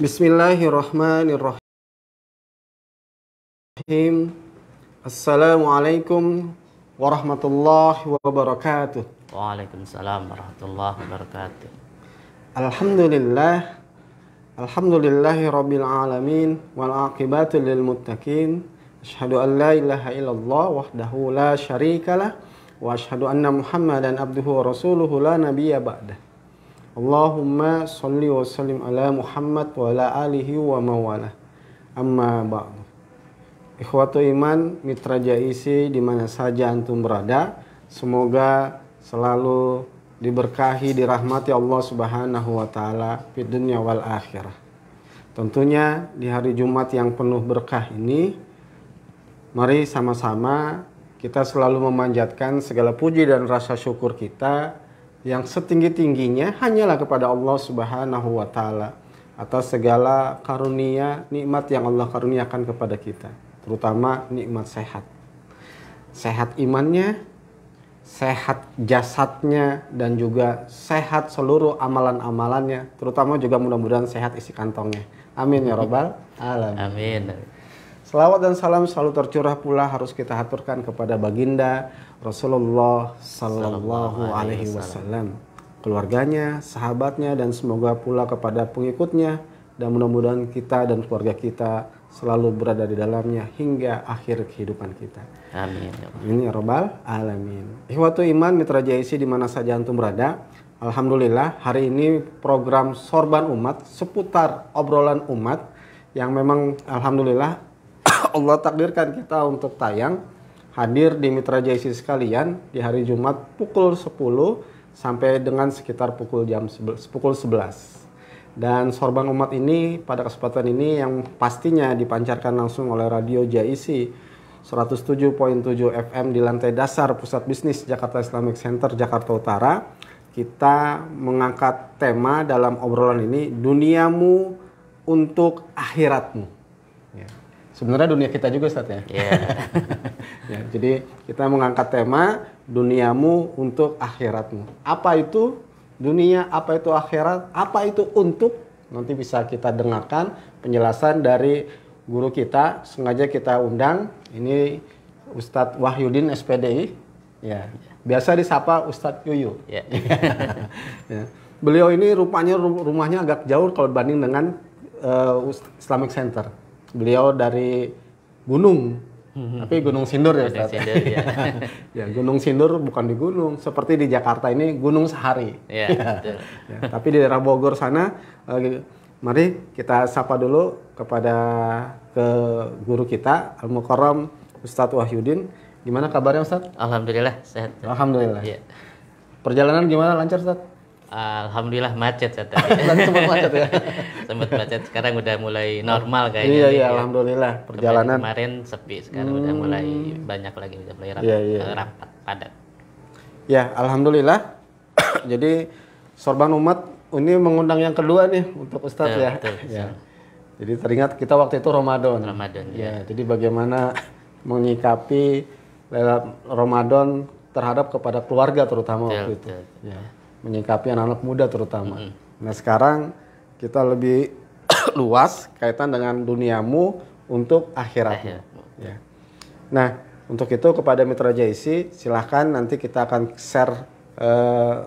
بسم الله الرحمن الرحيم السلام عليكم ورحمة الله وبركاته وعليكم السلام ورحمة الله وبركاته الحمد لله الحمد لله رب العالمين والعاقبة للمتقين أشهد أن لا إله إلا الله وحده لا شريك له وأشهد أن محمدا عبده ورسوله لا نبي بعده Allahumma salli wa sallim ala Muhammad wa ala alihi wa mawalah. Amma ba'du. Ikhwatu iman, mitra jaisi di mana saja antum berada, semoga selalu diberkahi dirahmati Allah Subhanahu wa taala di dunia wal akhirah. Tentunya di hari Jumat yang penuh berkah ini mari sama-sama kita selalu memanjatkan segala puji dan rasa syukur kita yang setinggi-tingginya hanyalah kepada Allah Subhanahu wa taala atas segala karunia nikmat yang Allah karuniakan kepada kita, terutama nikmat sehat. Sehat imannya, sehat jasadnya dan juga sehat seluruh amalan-amalannya, terutama juga mudah-mudahan sehat isi kantongnya. Amin ya robbal alamin. Amin. Selawat dan salam selalu tercurah pula harus kita haturkan kepada baginda Rasulullah Sallallahu Alaihi Wasallam, keluarganya, sahabatnya, dan semoga pula kepada pengikutnya dan mudah-mudahan kita dan keluarga kita selalu berada di dalamnya hingga akhir kehidupan kita. Amin. Ya ini ya robbal alamin. Ikhwatu iman mitra JIC di mana saja antum berada. Alhamdulillah hari ini program sorban umat seputar obrolan umat yang memang alhamdulillah Allah takdirkan kita untuk tayang hadir di Mitra JC sekalian di hari Jumat pukul 10 sampai dengan sekitar pukul jam 11, pukul 11. Dan sorban umat ini pada kesempatan ini yang pastinya dipancarkan langsung oleh Radio JIC 107.7 FM di lantai dasar Pusat Bisnis Jakarta Islamic Center Jakarta Utara. Kita mengangkat tema dalam obrolan ini duniamu untuk akhiratmu. Sebenarnya dunia kita juga Ustadz ya. Yeah. ya. Jadi kita mengangkat tema duniamu untuk akhiratmu. Apa itu dunia, apa itu akhirat, apa itu untuk nanti bisa kita dengarkan penjelasan dari guru kita sengaja kita undang ini Ustadz Wahyudin SPDI ya biasa disapa Ustadz Yuyu yeah. ya. beliau ini rupanya rumahnya agak jauh kalau dibanding dengan uh, Islamic Center beliau dari gunung mhm. tapi gunung sindur ya Ustaz. Sindur, ya. ya gunung sindur bukan di gunung seperti di Jakarta ini gunung sehari iya, ya, betul. ya, tapi di daerah Bogor sana eh, mari kita sapa dulu kepada ke guru kita Al Mukarram Ustadz Wahyudin gimana kabarnya Ustadz? Alhamdulillah sehat Alhamdulillah ya. perjalanan gimana lancar Ustadz? Alhamdulillah macet saya tadi. sempat macet ya. sempat macet. Sekarang udah mulai normal iya, kayaknya. Iya iya, alhamdulillah perjalanan. Kemarin, kemarin sepi, sekarang hmm. udah mulai banyak lagi udah mulai rapat, yeah, iya, iya. yeah. rapat padat. Ya, alhamdulillah. Jadi sorban umat ini mengundang yang kedua nih untuk Ustadz betul, ya. Betul, ya. Jadi teringat kita waktu itu Ramadan. Ramadan ya. ya. Jadi bagaimana menyikapi Ramadan terhadap kepada keluarga terutama betul, waktu itu. Betul, betul. Ya menyikapi anak-anak muda terutama. Mm -hmm. Nah sekarang kita lebih luas kaitan dengan duniamu untuk akhirat. Akhir. Ya. Nah untuk itu kepada Mitra JC silahkan nanti kita akan share uh,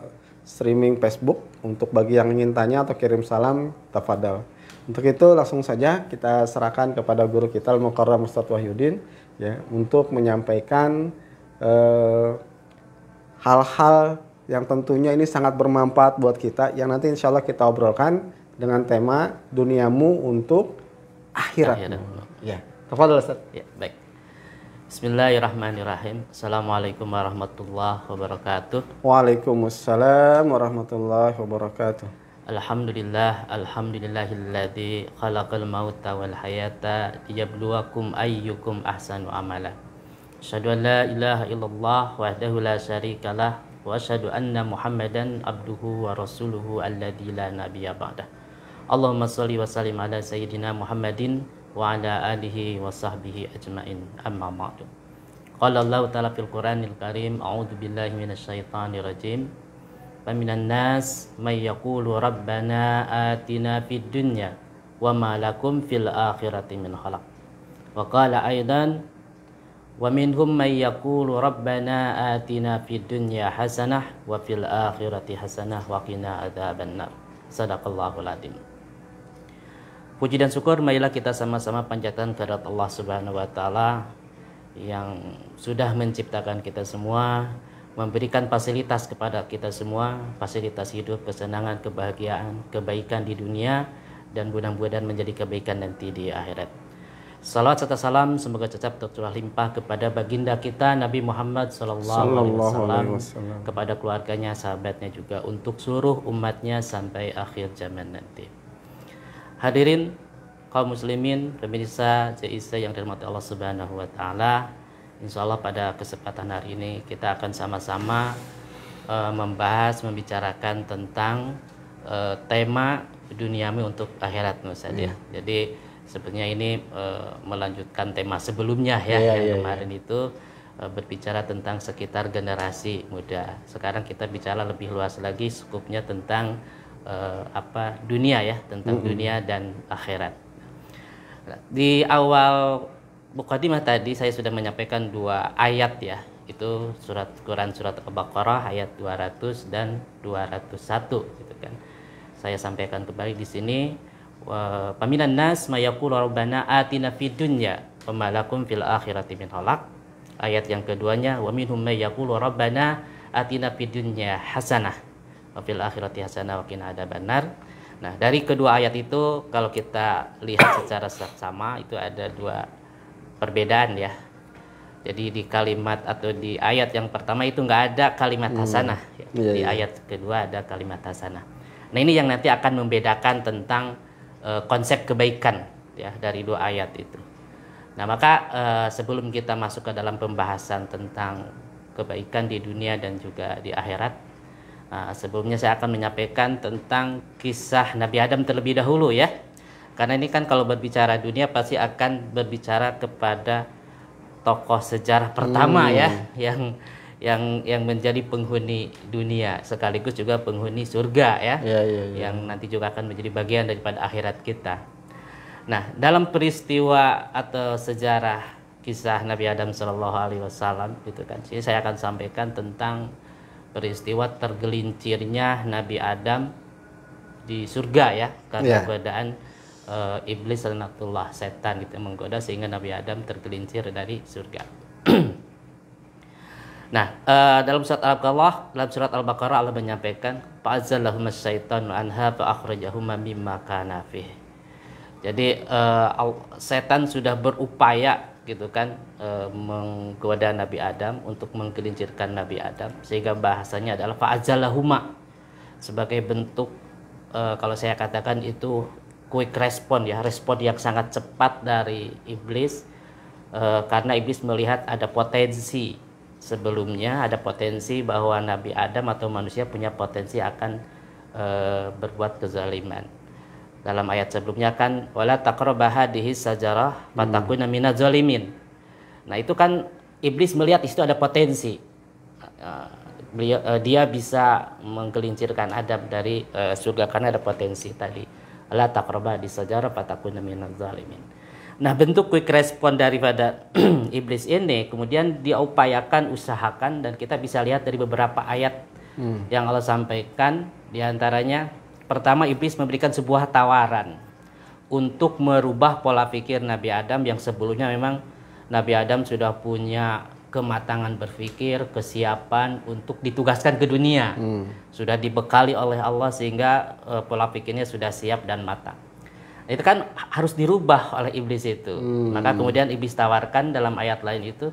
streaming Facebook untuk bagi yang ingin tanya atau kirim salam tafadhal. Untuk itu langsung saja kita serahkan kepada guru kita Al-Mukarram Ustaz Wahyudin ya untuk menyampaikan eh, hal-hal uh, hal -hal yang tentunya ini sangat bermanfaat buat kita yang nanti insya Allah kita obrolkan dengan tema duniamu untuk akhirat. Ya, tafadhol Ustaz. Ya, baik. Bismillahirrahmanirrahim. Assalamualaikum warahmatullahi wabarakatuh. Waalaikumsalam warahmatullahi wabarakatuh. Alhamdulillah, alhamdulillahilladzi khalaqal mauta wal hayata liyabluwakum ayyukum ahsanu amala. Asyhadu an la ilaha illallah wahdahu la syarikalah وأشهد أن محمدا عبده ورسوله الذي لا نبي بعده اللهم صل وسلم على سيدنا محمد وعلى آله وصحبه أجمعين أما بعد قال الله تعالى في القرآن الكريم أعوذ بالله من الشيطان الرجيم فمن الناس من يقول ربنا آتنا في الدنيا وما لكم في الآخرة من خلق وقال أيضا ومنهم من يقول ربنا آتنا في الدنيا حسنة وفي الآخرة حسنة وقنا عذاب النار صدق الله العظيم Puji dan syukur marilah kita sama-sama panjatkan kehadirat Allah Subhanahu wa taala yang sudah menciptakan kita semua, memberikan fasilitas kepada kita semua, fasilitas hidup, kesenangan, kebahagiaan, kebaikan di dunia dan mudah-mudahan menjadi kebaikan nanti di akhirat. Salawat serta salam semoga tetap tercurah limpah kepada baginda kita Nabi Muhammad Sallallahu Alaihi Wasallam kepada keluarganya, sahabatnya juga untuk seluruh umatnya sampai akhir zaman nanti. Hadirin kaum muslimin, pemirsa JIC yang dirahmati Allah Subhanahu wa taala. Insya Allah pada kesempatan hari ini kita akan sama-sama uh, membahas membicarakan tentang uh, tema duniawi untuk akhirat Nusa ya. Iya. Jadi sebenarnya ini uh, melanjutkan tema sebelumnya ya yeah, yang iya, kemarin yeah. itu uh, berbicara tentang sekitar generasi muda. Sekarang kita bicara lebih luas lagi skupnya tentang uh, apa dunia ya, tentang mm -hmm. dunia dan akhirat. Di awal mukadimah tadi saya sudah menyampaikan dua ayat ya. Itu surat Quran surat Al-Baqarah ayat 200 dan 201 gitu kan. Saya sampaikan kembali di sini paminan nas mayaqulu rabbana atina fid dunya fil akhirati min halak ayat yang keduanya wa minhum atina fid hasanah wa fil hasanah wa qina adzabannar nah dari kedua ayat itu kalau kita lihat secara sama itu ada dua perbedaan ya jadi di kalimat atau di ayat yang pertama itu nggak ada kalimat hmm. hasanah hmm. di iya, iya. ayat kedua ada kalimat hasanah nah ini yang nanti akan membedakan tentang Eh, konsep kebaikan ya dari dua ayat itu. Nah, maka uh, sebelum kita masuk ke dalam pembahasan tentang kebaikan di dunia dan juga di akhirat, uh, sebelumnya saya akan menyampaikan tentang kisah Nabi Adam terlebih dahulu ya. Karena ini kan kalau berbicara dunia pasti akan berbicara kepada tokoh sejarah pertama hmm. ya yang yang yang menjadi penghuni dunia sekaligus juga penghuni surga ya, ya, ya, ya. yang nanti juga akan menjadi bagian daripada akhirat kita. Nah, dalam peristiwa atau sejarah kisah Nabi Adam Shallallahu Alaihi Wasallam gitu kan, jadi saya akan sampaikan tentang peristiwa tergelincirnya Nabi Adam di surga ya karena ya. keadaan e, eh, iblis dan setan gitu menggoda sehingga Nabi Adam tergelincir dari surga. Nah, uh, dalam surat Al-Baqarah, dalam surat Al-Baqarah Allah menyampaikan, "Fa'azzallahumma masyaiton anha fa akhrajahuma mimma kana fih." Jadi uh, setan sudah berupaya gitu kan uh, menggoda Nabi Adam untuk menggelincirkan Nabi Adam sehingga bahasanya adalah ma sebagai bentuk uh, kalau saya katakan itu quick respon ya, respon yang sangat cepat dari iblis uh, karena iblis melihat ada potensi sebelumnya ada potensi bahwa Nabi Adam atau manusia punya potensi akan e, berbuat kezaliman. Dalam ayat sebelumnya kan wala taqrabaha dihi sajarah fatakuna hmm. minaz zalimin. Nah, itu kan iblis melihat itu ada potensi. Eh, beliau, eh, dia bisa menggelincirkan Adam dari surga karena ada potensi tadi. La taqrabaha di sajarah fatakuna minaz zalimin. Nah, bentuk quick respon daripada iblis ini kemudian diupayakan, usahakan dan kita bisa lihat dari beberapa ayat hmm. yang Allah sampaikan di antaranya pertama iblis memberikan sebuah tawaran untuk merubah pola pikir Nabi Adam yang sebelumnya memang Nabi Adam sudah punya kematangan berpikir, kesiapan untuk ditugaskan ke dunia. Hmm. Sudah dibekali oleh Allah sehingga uh, pola pikirnya sudah siap dan matang. Itu kan harus dirubah oleh iblis itu. Hmm. Maka kemudian iblis tawarkan dalam ayat lain itu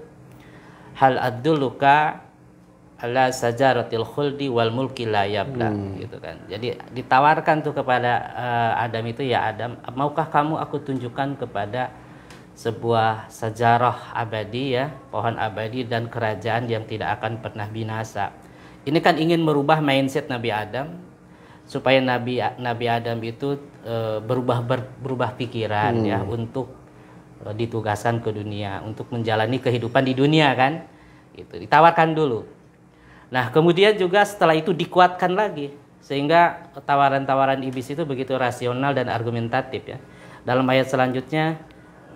hal adulluka ala sajaratil khuldi wal mulki la yabda hmm. gitu kan. Jadi ditawarkan tuh kepada uh, Adam itu ya Adam, maukah kamu aku tunjukkan kepada sebuah sejarah abadi ya, pohon abadi dan kerajaan yang tidak akan pernah binasa. Ini kan ingin merubah mindset Nabi Adam supaya Nabi Nabi Adam itu Eh, berubah ber, berubah pikiran ya hmm. ya untuk e, ditugaskan ke dunia untuk menjalani kehidupan di dunia kan itu ditawarkan dulu nah kemudian juga setelah itu dikuatkan lagi sehingga tawaran-tawaran iblis itu begitu rasional dan argumentatif ya dalam ayat selanjutnya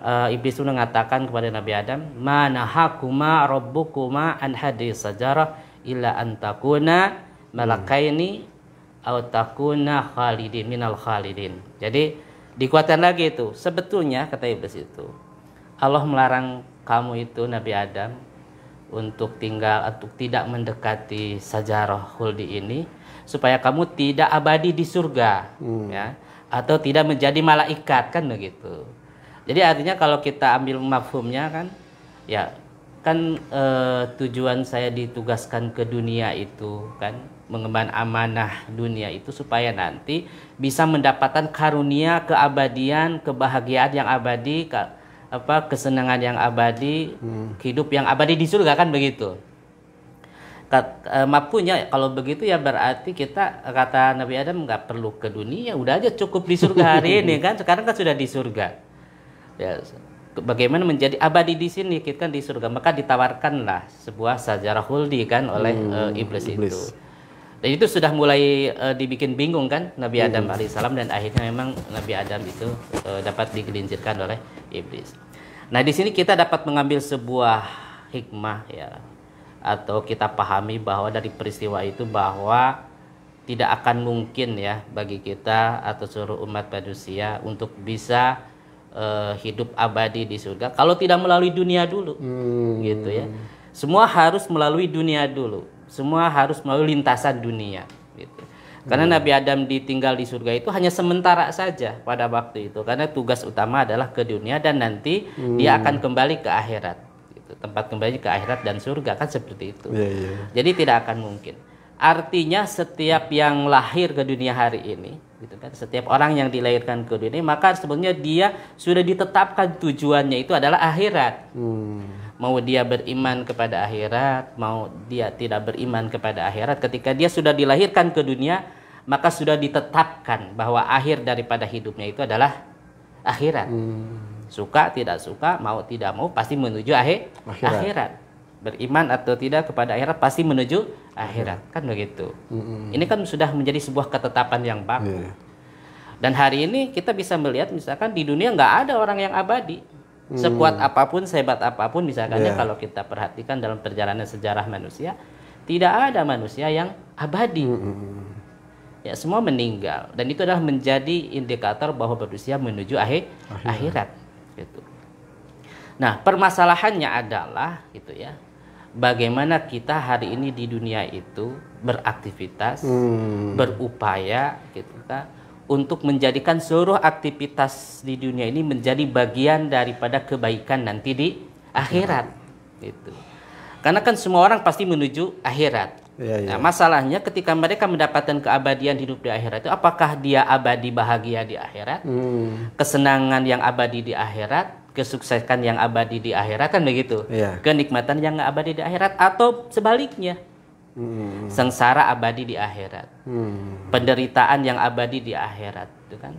uh, iblis itu mengatakan kepada Nabi Adam, mana hakuma an hadis sajarah ila antakuna hmm. malakaini au khalidin minal khalidin. Jadi dikuatkan lagi itu. Sebetulnya kata iblis itu Allah melarang kamu itu Nabi Adam untuk tinggal atau tidak mendekati sajarah khuldi ini supaya kamu tidak abadi di surga hmm. ya atau tidak menjadi malaikat kan begitu. Jadi artinya kalau kita ambil mafhumnya kan ya kan e, tujuan saya ditugaskan ke dunia itu kan mengemban amanah dunia itu supaya nanti bisa mendapatkan karunia keabadian, kebahagiaan yang abadi, ke, apa kesenangan yang abadi, hmm. hidup yang abadi di surga kan begitu. E, kalau begitu ya berarti kita kata Nabi Adam nggak perlu ke dunia, udah aja cukup di surga hari ini kan. Sekarang kan sudah di surga. Ya, bagaimana menjadi abadi di sini kita kan di surga maka ditawarkanlah sebuah sajarah huldi kan oleh hmm, uh, e, iblis, iblis itu dan itu sudah mulai uh, dibikin bingung kan Nabi Adam hmm. alaihissalam dan akhirnya memang Nabi Adam itu uh, dapat digelincirkan oleh iblis. Nah di sini kita dapat mengambil sebuah hikmah ya atau kita pahami bahwa dari peristiwa itu bahwa tidak akan mungkin ya bagi kita atau seluruh umat manusia untuk bisa uh, hidup abadi di surga kalau tidak melalui dunia dulu hmm. gitu ya. Semua harus melalui dunia dulu semua harus melalui lintasan dunia gitu. Karena iya. Nabi Adam ditinggal di surga itu hanya sementara saja pada waktu itu karena tugas utama adalah ke dunia dan nanti hmm. dia akan kembali ke akhirat gitu. Tempat kembali ke akhirat dan surga kan seperti itu. Yeah, yeah. Jadi tidak akan mungkin. Artinya setiap yang lahir ke dunia hari ini gitu kan setiap orang yang dilahirkan ke dunia maka sebenarnya dia sudah ditetapkan tujuannya itu adalah akhirat. Hmm mau dia beriman kepada akhirat, mau dia tidak beriman kepada akhirat, ketika dia sudah dilahirkan ke dunia, maka sudah ditetapkan bahwa akhir daripada hidupnya itu adalah akhirat. Hmm. Suka tidak suka, mau tidak mau pasti menuju akhir akhirat. akhirat. Beriman atau tidak kepada akhirat pasti menuju akhirat. Hmm. Kan begitu. Hmm. Ini kan sudah menjadi sebuah ketetapan yang baku. Hmm. Iya. Dan hari ini kita bisa melihat misalkan di dunia nggak ada orang yang abadi Hmm. Sekuat apapun, sehebat apapun, misalnya yeah. kalau kita perhatikan dalam perjalanan sejarah manusia, tidak ada manusia yang abadi. Hmm. Ya, semua meninggal dan itu adalah menjadi indikator bahwa manusia menuju akhir akhirat. akhirat gitu. Nah, permasalahannya adalah gitu ya. Bagaimana kita hari ini di dunia itu beraktivitas, hmm. berupaya gitu kan untuk menjadikan seluruh aktivitas di dunia ini menjadi bagian daripada kebaikan nanti di akhirat. Itu. Karena kan semua orang pasti menuju akhirat. Ya, ya. Nah, masalahnya ketika mereka mendapatkan keabadian hidup di akhirat itu apakah dia abadi bahagia di akhirat? Hmm. Kesenangan yang abadi di akhirat, kesuksesan yang abadi di akhirat kan begitu. Ya. Kenikmatan yang abadi di akhirat atau sebaliknya hmm. sengsara abadi di akhirat, hmm. penderitaan yang abadi di akhirat, gitu kan?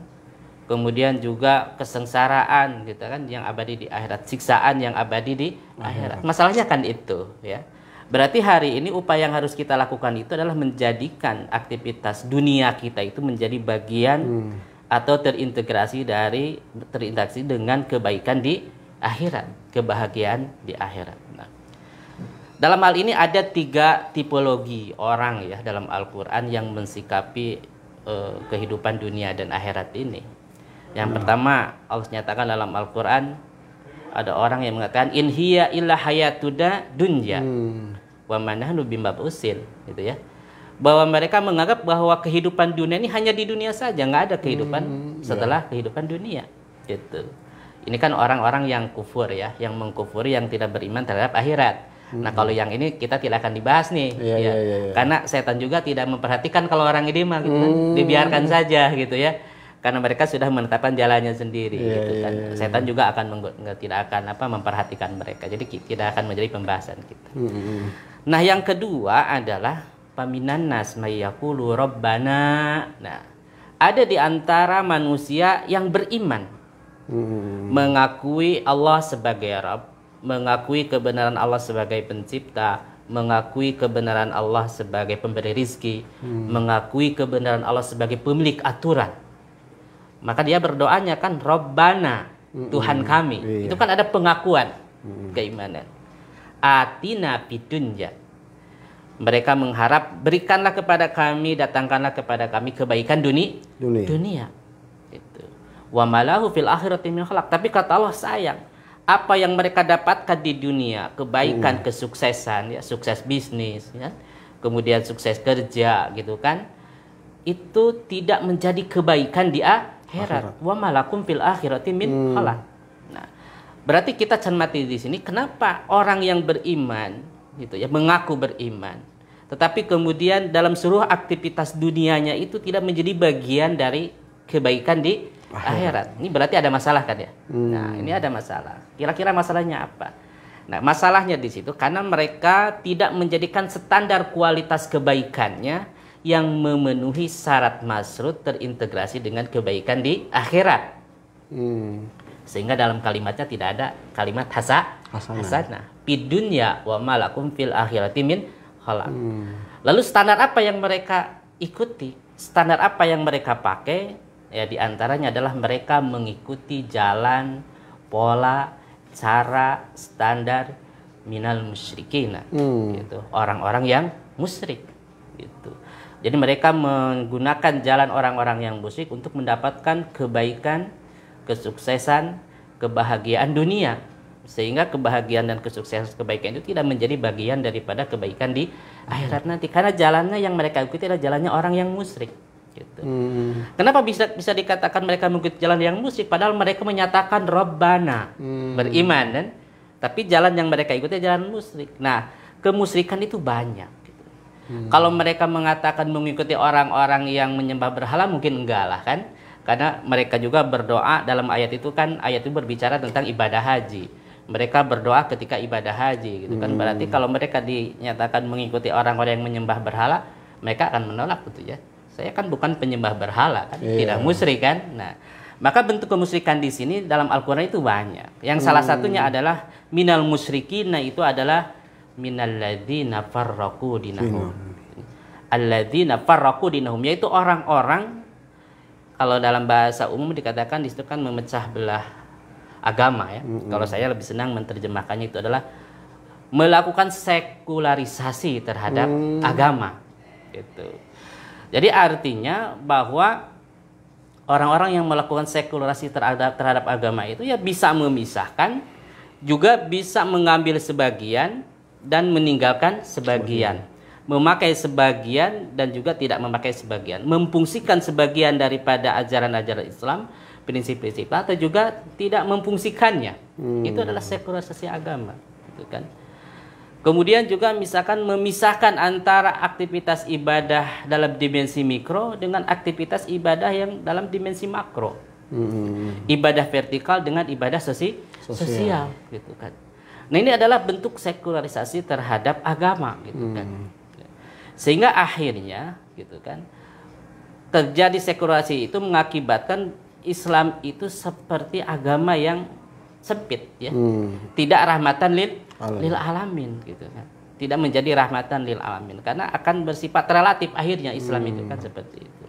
Kemudian juga kesengsaraan, gitu kan, yang abadi di akhirat, siksaan yang abadi di akhirat. Hmm. akhirat. Masalahnya kan itu, ya. Berarti hari ini upaya yang harus kita lakukan itu adalah menjadikan aktivitas dunia kita itu menjadi bagian hmm. atau terintegrasi dari terintegrasi dengan kebaikan di akhirat, kebahagiaan di akhirat. Dalam hal ini ada tiga tipologi orang ya dalam Al-Quran yang mensikapi uh, kehidupan dunia dan akhirat ini. Yang nah. pertama Allah nyatakan dalam Al-Quran ada orang yang mengatakan inhiya illa hayatuda dunya hmm. wa manahnu usil gitu ya. Bahwa mereka menganggap bahwa kehidupan dunia ini hanya di dunia saja, nggak ada kehidupan hmm, iya. setelah yeah. kehidupan dunia gitu. Ini kan orang-orang yang kufur ya, yang mengkufuri yang tidak beriman terhadap akhirat Nah kalau hmm. yang ini kita tidak akan dibahas nih, yeah, ya. Yeah, yeah, yeah. karena setan juga tidak memperhatikan kalau orang ini mah, gitu kan. hmm. dibiarkan saja gitu ya, karena mereka sudah menetapkan jalannya sendiri, yeah, gitu kan. Yeah, yeah, setan juga akan tidak akan apa memperhatikan mereka, jadi tidak akan menjadi pembahasan kita. Hmm. hmm, hmm. Nah yang kedua adalah paminan nas mayakulu robbana. Nah ada di antara manusia yang beriman. Hmm. mengakui Allah sebagai Rabb mengakui kebenaran Allah sebagai pencipta, mengakui kebenaran Allah sebagai pemberi rizki, hmm. mengakui kebenaran Allah sebagai pemilik aturan. Maka dia berdoanya kan Robbana, hmm, Tuhan hmm, kami. Iya. Itu kan ada pengakuan hmm. keimanan. Atina pidunja. Mereka mengharap berikanlah kepada kami, datangkanlah kepada kami kebaikan duni, dunia. dunia. Itu. Wa malahu fil akhirati min Tapi kata Allah sayang apa yang mereka dapatkan di dunia, kebaikan, hmm. kesuksesan, ya, sukses bisnis, ya, kemudian sukses kerja, gitu kan, itu tidak menjadi kebaikan di akhirat. Wa malakum fil akhirati min hmm. Nah, berarti kita cermati di sini kenapa orang yang beriman, gitu ya, mengaku beriman, tetapi kemudian dalam seluruh aktivitas dunianya itu tidak menjadi bagian dari kebaikan di akhirat. Ini berarti ada masalah kan ya? Hmm. Nah, ini ada masalah. Kira-kira masalahnya apa? Nah, masalahnya di situ karena mereka tidak menjadikan standar kualitas kebaikannya yang memenuhi syarat masrut terintegrasi dengan kebaikan di akhirat. Hmm. Sehingga dalam kalimatnya tidak ada kalimat hasa, hasanah. hasanah. Pidunya wa malakum fil akhirati min khalaq. Hmm. Lalu standar apa yang mereka ikuti? Standar apa yang mereka pakai? ya diantaranya adalah mereka mengikuti jalan pola cara standar minal musyrikin hmm. gitu orang-orang yang musyrik gitu jadi mereka menggunakan jalan orang-orang yang musyrik untuk mendapatkan kebaikan kesuksesan kebahagiaan dunia sehingga kebahagiaan dan kesuksesan kebaikan itu tidak menjadi bagian daripada kebaikan di akhirat nanti karena jalannya yang mereka ikuti adalah jalannya orang yang musyrik Gitu. Hmm. Kenapa bisa bisa dikatakan mereka mengikuti jalan yang musik padahal mereka menyatakan robbana hmm. beriman kan? Tapi jalan yang mereka ikuti jalan musyrik. Nah, kemusrikan itu banyak. Gitu. Hmm. Kalau mereka mengatakan mengikuti orang-orang yang menyembah berhala mungkin enggak lah kan? Karena mereka juga berdoa dalam ayat itu kan ayat itu berbicara tentang ibadah haji mereka berdoa ketika ibadah haji gitu kan hmm. berarti kalau mereka dinyatakan mengikuti orang-orang yang menyembah berhala mereka akan menolak gitu ya saya kan bukan penyembah berhala kan yeah. tidak musyrik kan nah maka bentuk kemusrikan di sini dalam Al-Qur'an itu banyak yang hmm. salah satunya adalah minal musyrikin nah itu adalah minal ladzina farraqu dinahum alladzina farraqu dinahum yaitu orang-orang kalau dalam bahasa umum dikatakan di situ kan memecah belah agama ya mm -hmm. kalau saya lebih senang menerjemahkannya itu adalah melakukan sekularisasi terhadap mm. agama Itu. Jadi artinya bahwa orang-orang yang melakukan sekularisasi terhadap, terhadap agama itu ya bisa memisahkan, juga bisa mengambil sebagian dan meninggalkan sebagian. Memakai sebagian dan juga tidak memakai sebagian. Memfungsikan sebagian daripada ajaran-ajaran Islam, prinsip-prinsip atau juga tidak memfungsikannya. Hmm. Itu adalah sekularisasi agama, gitu kan? Kemudian juga misalkan memisahkan antara aktivitas ibadah dalam dimensi mikro dengan aktivitas ibadah yang dalam dimensi makro. Hmm. Ibadah vertikal dengan ibadah sosi sosial. sosial gitu kan. Nah, ini adalah bentuk sekularisasi terhadap agama gitu kan. Hmm. Sehingga akhirnya gitu kan terjadi sekularisasi itu mengakibatkan Islam itu seperti agama yang sempit ya. Hmm. Tidak rahmatan lil Alamin. lil alamin gitu kan tidak menjadi rahmatan lil alamin karena akan bersifat relatif akhirnya Islam hmm. itu kan hmm. seperti itu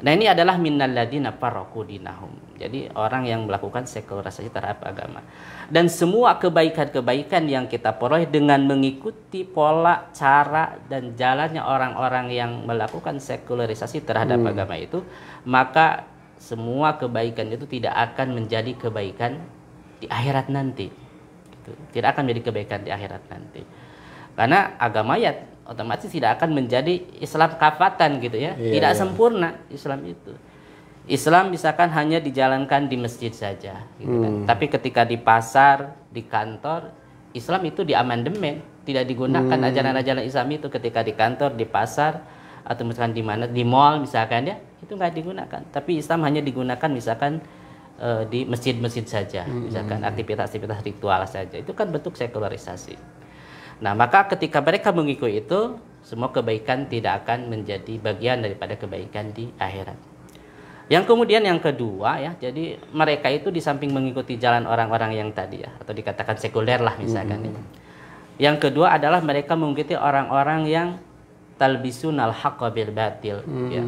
nah ini adalah minnal ladina paroku dinahum jadi orang yang melakukan sekularisasi terhadap agama dan semua kebaikan-kebaikan yang kita peroleh dengan mengikuti pola cara dan jalannya orang-orang yang melakukan sekularisasi terhadap hmm. agama itu maka semua kebaikan itu tidak akan menjadi kebaikan di akhirat nanti itu tidak akan menjadi kebaikan di akhirat nanti karena agama ya otomatis tidak akan menjadi Islam kafatan gitu ya yeah, tidak iya. sempurna Islam itu Islam misalkan hanya dijalankan di masjid saja gitu kan. Hmm. tapi ketika di pasar di kantor Islam itu di amandemen tidak digunakan ajaran hmm. ajaran-ajaran Islam itu ketika di kantor di pasar atau misalkan di mana di mall misalkan ya itu nggak digunakan tapi Islam hanya digunakan misalkan uh, di masjid-masjid saja, hmm. misalkan aktivitas-aktivitas ritual saja. Itu kan bentuk sekularisasi. Nah, maka ketika mereka mengikuti itu, semua kebaikan tidak akan menjadi bagian daripada kebaikan di akhirat. Yang kemudian yang kedua ya, jadi mereka itu di samping mengikuti jalan orang-orang yang tadi ya, atau dikatakan sekuler lah misalkan. Mm -hmm. Ya. Yang kedua adalah mereka mengikuti orang-orang yang talbisunal al bil batil ya. hmm. ya.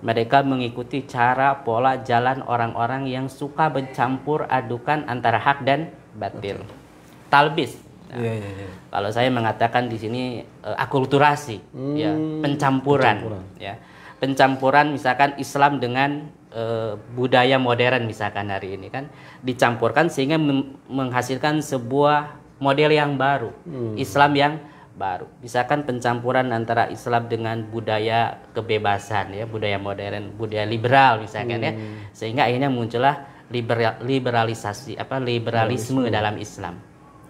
Mereka mengikuti cara pola jalan orang-orang yang suka bercampur adukan antara hak dan batil. Okay. Talbis. Nah, iya, yeah, yeah, yeah. Kalau saya mengatakan di sini uh, akulturasi ya, hmm. ya, pencampuran, pencampuran ya. Pencampuran misalkan Islam dengan uh, budaya modern misalkan hari ini kan dicampurkan sehingga menghasilkan sebuah model yang baru, hmm. Islam yang baru. Misalkan pencampuran antara Islam dengan budaya kebebasan ya, budaya modern, budaya liberal misalkan ya. hmm. ya. Sehingga akhirnya muncullah liberal, liberalisasi apa liberalisme, liberalisme dalam Islam.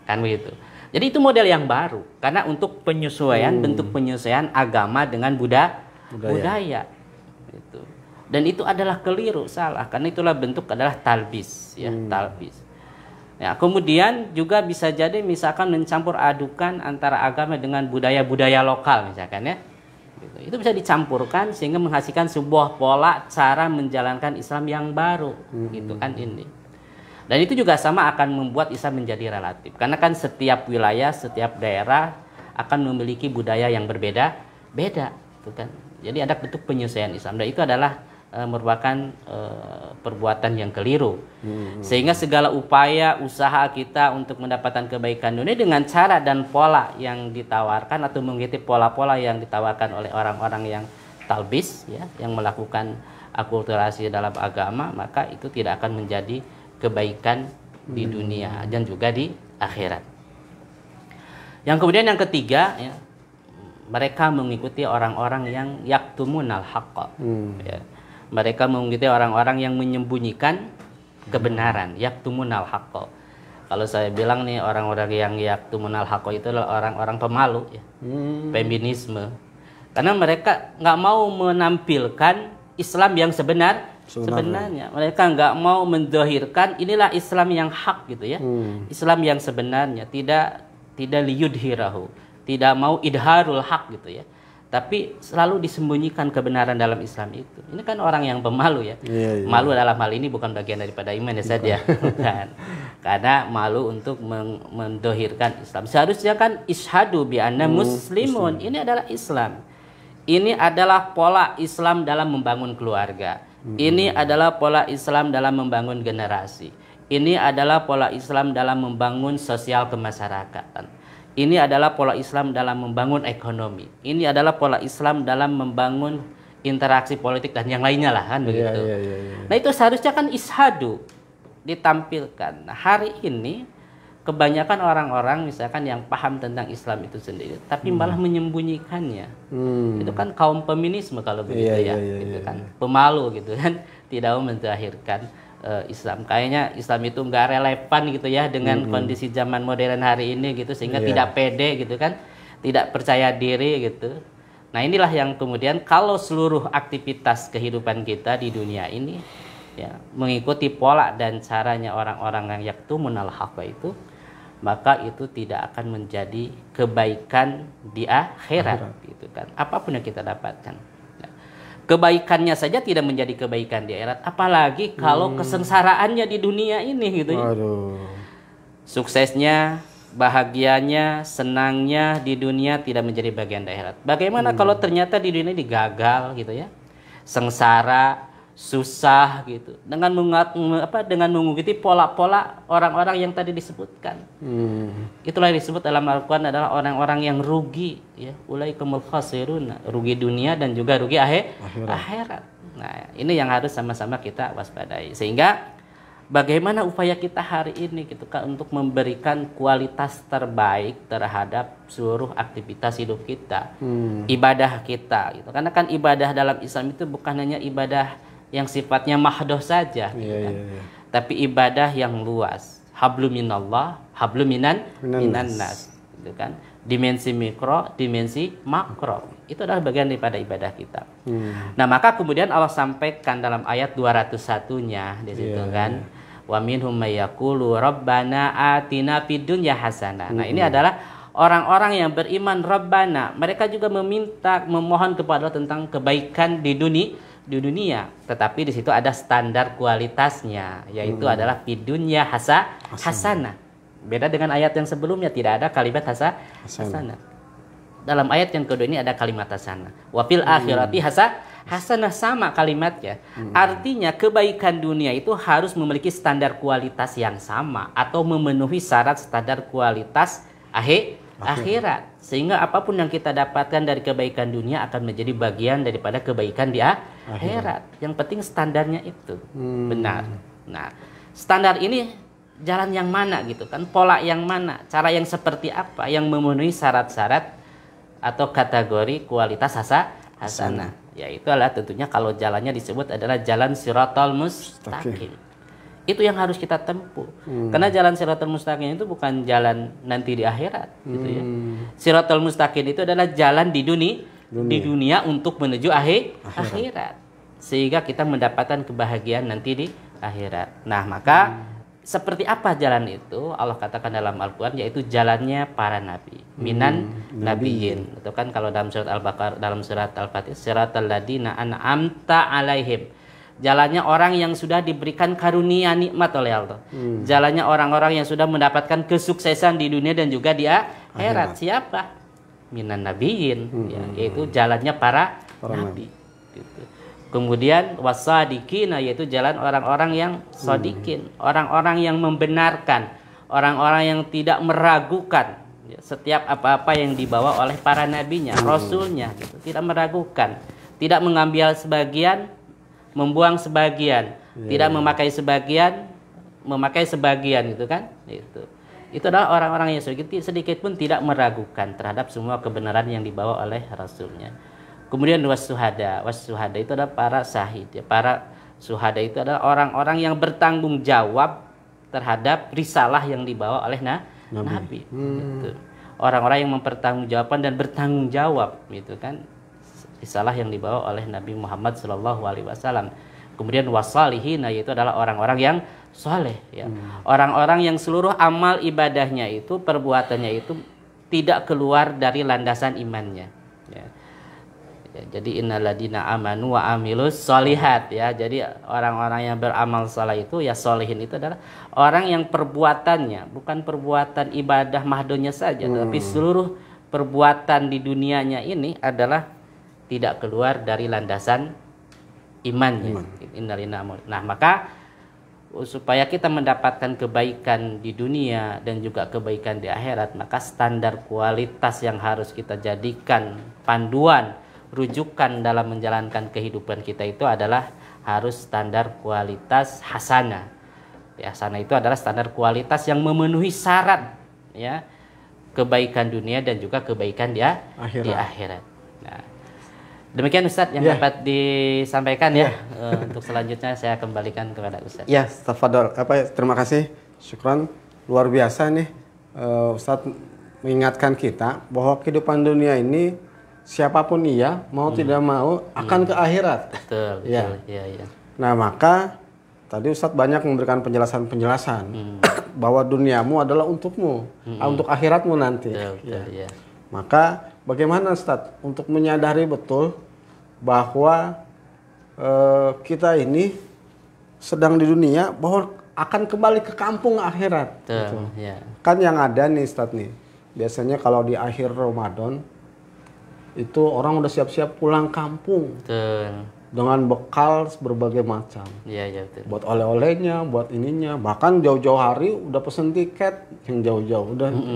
Kan begitu. Jadi itu model yang baru karena untuk penyesuaian hmm. bentuk penyesuaian agama dengan buda, budaya. budaya. Gitu. Dan itu adalah keliru, salah. Karena itulah bentuk adalah talbis ya, hmm. talbis Ya, kemudian juga bisa jadi misalkan mencampur adukan antara agama dengan budaya-budaya lokal misalkan ya. Gitu. Itu bisa dicampurkan sehingga menghasilkan sebuah pola cara menjalankan Islam yang baru hmm. gitu kan ini. Dan itu juga sama akan membuat Islam menjadi relatif. Karena kan setiap wilayah, setiap daerah akan memiliki budaya yang berbeda-beda, gitu kan. Jadi ada bentuk penyesuaian Islam. Dan itu adalah Eh, merupakan e, perbuatan yang keliru. Hmm. Sehingga segala upaya usaha kita untuk mendapatkan kebaikan dunia dengan cara dan pola yang ditawarkan atau mengikuti pola-pola yang ditawarkan oleh orang-orang yang talbis ya, yang melakukan akulturasi dalam agama, maka itu tidak akan menjadi kebaikan di hmm. dunia dan juga di akhirat. Yang kemudian yang ketiga ya, mereka mengikuti orang-orang yang yaktumunal haqqa. Hmm. Ya mereka mengikuti orang-orang yang menyembunyikan kebenaran yaktumunal haqqo kalau saya bilang nih orang-orang yang yaktumunal haqqo itu adalah orang-orang pemalu ya hmm. feminisme karena mereka nggak mau menampilkan Islam yang sebenar sebenarnya, sebenarnya. mereka nggak mau mendohirkan inilah Islam yang hak gitu ya hmm. Islam yang sebenarnya tidak tidak liyudhirahu, tidak mau idharul hak gitu ya tapi selalu disembunyikan kebenaran dalam Islam itu. Ini kan orang yang pemalu ya. Yeah, yeah. Malu dalam hal ini bukan bagian daripada iman ya saja, ya? bukan. Karena malu untuk mendohirkan Islam. Seharusnya kan ishadu bi anna hmm, muslimun. Ini adalah Islam. Ini adalah pola Islam dalam membangun keluarga. Hmm. Ini adalah pola Islam dalam membangun generasi. Ini adalah pola Islam dalam membangun sosial kemasyarakatan ini adalah pola Islam dalam membangun ekonomi. Ini adalah pola Islam dalam membangun interaksi politik dan yang lainnya lah kan iya, begitu. Yeah, yeah, yeah, nah itu seharusnya kan ishadu ditampilkan. Nah, hari ini kebanyakan orang-orang misalkan yang paham tentang Islam itu sendiri, tapi hmm. malah menyembunyikannya. Hmm. Itu kan kaum feminisme kalau iya, begitu yeah, ya, yeah, yeah, gitu yeah, kan, iya. pemalu gitu kan, tidak mau mentakhirkan uh, Islam. Kayaknya Islam itu nggak relevan gitu ya dengan mm -hmm. kondisi zaman modern hari ini gitu sehingga yeah. tidak pede gitu kan, tidak percaya diri gitu. Nah, inilah yang kemudian kalau seluruh aktivitas kehidupan kita di dunia ini ya mengikuti pola dan caranya orang-orang yang yaktu apa itu maka itu tidak akan menjadi kebaikan di akhirat, akhirat. gitu kan apapun yang kita dapatkan kebaikannya saja tidak menjadi kebaikan di akhirat apalagi kalau hmm. kesengsaraannya di dunia ini gitu ya. Suksesnya, bahagianya, senangnya di dunia tidak menjadi bagian di akhirat. Bagaimana hmm. kalau ternyata di dunia ini gagal gitu ya? Sengsara, susah gitu dengan mengat, apa dengan mengikuti pola-pola orang-orang yang tadi disebutkan hmm. itulah yang disebut dalam Al-Quran adalah orang-orang yang rugi ya ulai khasiruna rugi dunia dan juga rugi akhir akhirat. akhirat nah ini yang harus sama-sama kita waspadai sehingga bagaimana upaya kita hari ini gitu kan untuk memberikan kualitas terbaik terhadap seluruh aktivitas hidup kita hmm. ibadah kita gitu karena kan ibadah dalam Islam itu bukan hanya ibadah yang sifatnya mahdoh saja, yeah, gitu kan? yeah, yeah. tapi ibadah yang luas. Hablu minallah, hablu minan, minan nas. Gitu kan? Dimensi mikro, dimensi makro. Itu adalah bagian daripada ibadah kita. Hmm. Nah, maka kemudian Allah sampaikan dalam ayat 201-nya di situ yeah, kan. Yeah. Wa minhum mayakulu rabbana atina Nah, ini hmm. adalah orang-orang yang beriman Rabbana mereka juga meminta memohon kepada Allah tentang kebaikan di dunia di dunia, tetapi di situ ada standar kualitasnya, yaitu hmm. adalah di hasa hasanah. Beda dengan ayat yang sebelumnya tidak ada kalimat hasa hasanah. Dalam ayat yang kedua ini ada kalimat hasanah. Wafil hmm. akhirati hasa hasanah sama kalimatnya. Hmm. Artinya kebaikan dunia itu harus memiliki standar kualitas yang sama atau memenuhi syarat standar kualitas akhir akhirat sehingga apapun yang kita dapatkan dari kebaikan dunia akan menjadi bagian daripada kebaikan di akhirat yang penting standarnya itu hmm. benar nah standar ini jalan yang mana gitu kan pola yang mana cara yang seperti apa yang memenuhi syarat-syarat atau kategori kualitas hasa hasanah yaitu adalah tentunya kalau jalannya disebut adalah jalan sirotol mustaqim itu yang harus kita tempuh hmm. karena jalan siratul mustaqim itu bukan jalan nanti di akhirat hmm. gitu ya hmm. siratul mustaqim itu adalah jalan di dunia, dunia. di dunia untuk menuju akhir akhirat. akhirat sehingga kita mendapatkan kebahagiaan nanti di akhirat nah maka hmm. seperti apa jalan itu Allah katakan dalam Al-Qur'an yaitu jalannya para nabi hmm. minan hmm. nabiyin itu kan kalau dalam surat Al-Baqarah dalam surat Al-Fatih siratal ladina an'amta alaihim Jalannya orang yang sudah diberikan karunia nikmat oleh Allah. Hmm. Jalannya orang-orang yang sudah mendapatkan kesuksesan di dunia dan juga di akhirat. Siapa? Minan nabiin, hmm. ya, yaitu jalannya para, para nabi. Gitu. Kemudian wasadikin, yaitu jalan orang-orang yang hmm. sodikin, orang-orang hmm. yang membenarkan, orang-orang yang tidak meragukan ya, setiap apa-apa yang dibawa oleh para nabinya, hmm. rasulnya gitu, tidak meragukan, tidak mengambil sebagian membuang sebagian, yeah. tidak memakai sebagian, memakai sebagian gitu kan? Itu. Itu adalah orang-orang yang sedikit, sedikit pun tidak meragukan terhadap semua kebenaran yang dibawa oleh rasulnya. Kemudian wasuhada, wasuhada itu adalah para sahid, ya, para suhada itu adalah orang-orang yang bertanggung jawab terhadap risalah yang dibawa oleh nah, Nabi. Nabi hmm. gitu. Orang-orang yang mempertanggungjawabkan dan bertanggung jawab gitu kan risalah yang dibawa oleh Nabi Muhammad Shallallahu Alaihi Wasallam kemudian wasalihina yaitu adalah orang-orang yang soleh ya orang hmm. orang-orang yang seluruh amal ibadahnya itu perbuatannya itu tidak keluar dari landasan imannya ya. Ya, jadi innaladina amanu wa amilus solihat ya. Jadi orang-orang yang beramal salah itu ya solihin itu adalah orang yang perbuatannya bukan perbuatan ibadah mahdonya saja, hmm. tapi seluruh perbuatan di dunianya ini adalah tidak keluar dari landasan imannya. Iman. Nah, maka uh, supaya kita mendapatkan kebaikan di dunia dan juga kebaikan di akhirat, maka standar kualitas yang harus kita jadikan panduan rujukan dalam menjalankan kehidupan kita itu adalah harus standar kualitas hasana. Ya, hasana itu adalah standar kualitas yang memenuhi syarat ya kebaikan dunia dan juga kebaikan dia akhirat. di akhirat. Demikian Ustadz yang yeah. dapat disampaikan ya. Uh, Untuk selanjutnya saya kembalikan kepada Ustadz. Ya, yeah, Tafadol. Apa ya, terima kasih. Syukran luar biasa nih uh, eh, Ustadz mengingatkan kita bahwa kehidupan dunia ini siapapun ia mau hmm. tidak mau akan hmm. ke akhirat. Betul. ya. ya nah, maka tadi Ustadz banyak memberikan penjelasan-penjelasan hmm. bahwa duniamu adalah untukmu, hmm. untuk akhiratmu nanti. Betul, betul, yeah. Maka Bagaimana Ustadz untuk menyadari betul bahwa e, kita ini sedang di dunia bahwa akan kembali ke kampung akhirat. Tuh, gitu. ya. Kan yang ada nih Ustadz nih. Biasanya kalau di akhir Ramadan itu orang udah siap-siap pulang kampung. Betul. Dengan bekal berbagai macam. Iya, iya betul. Buat oleh-olehnya, buat ininya, bahkan jauh-jauh hari udah pesen tiket yang jauh-jauh udah. Mm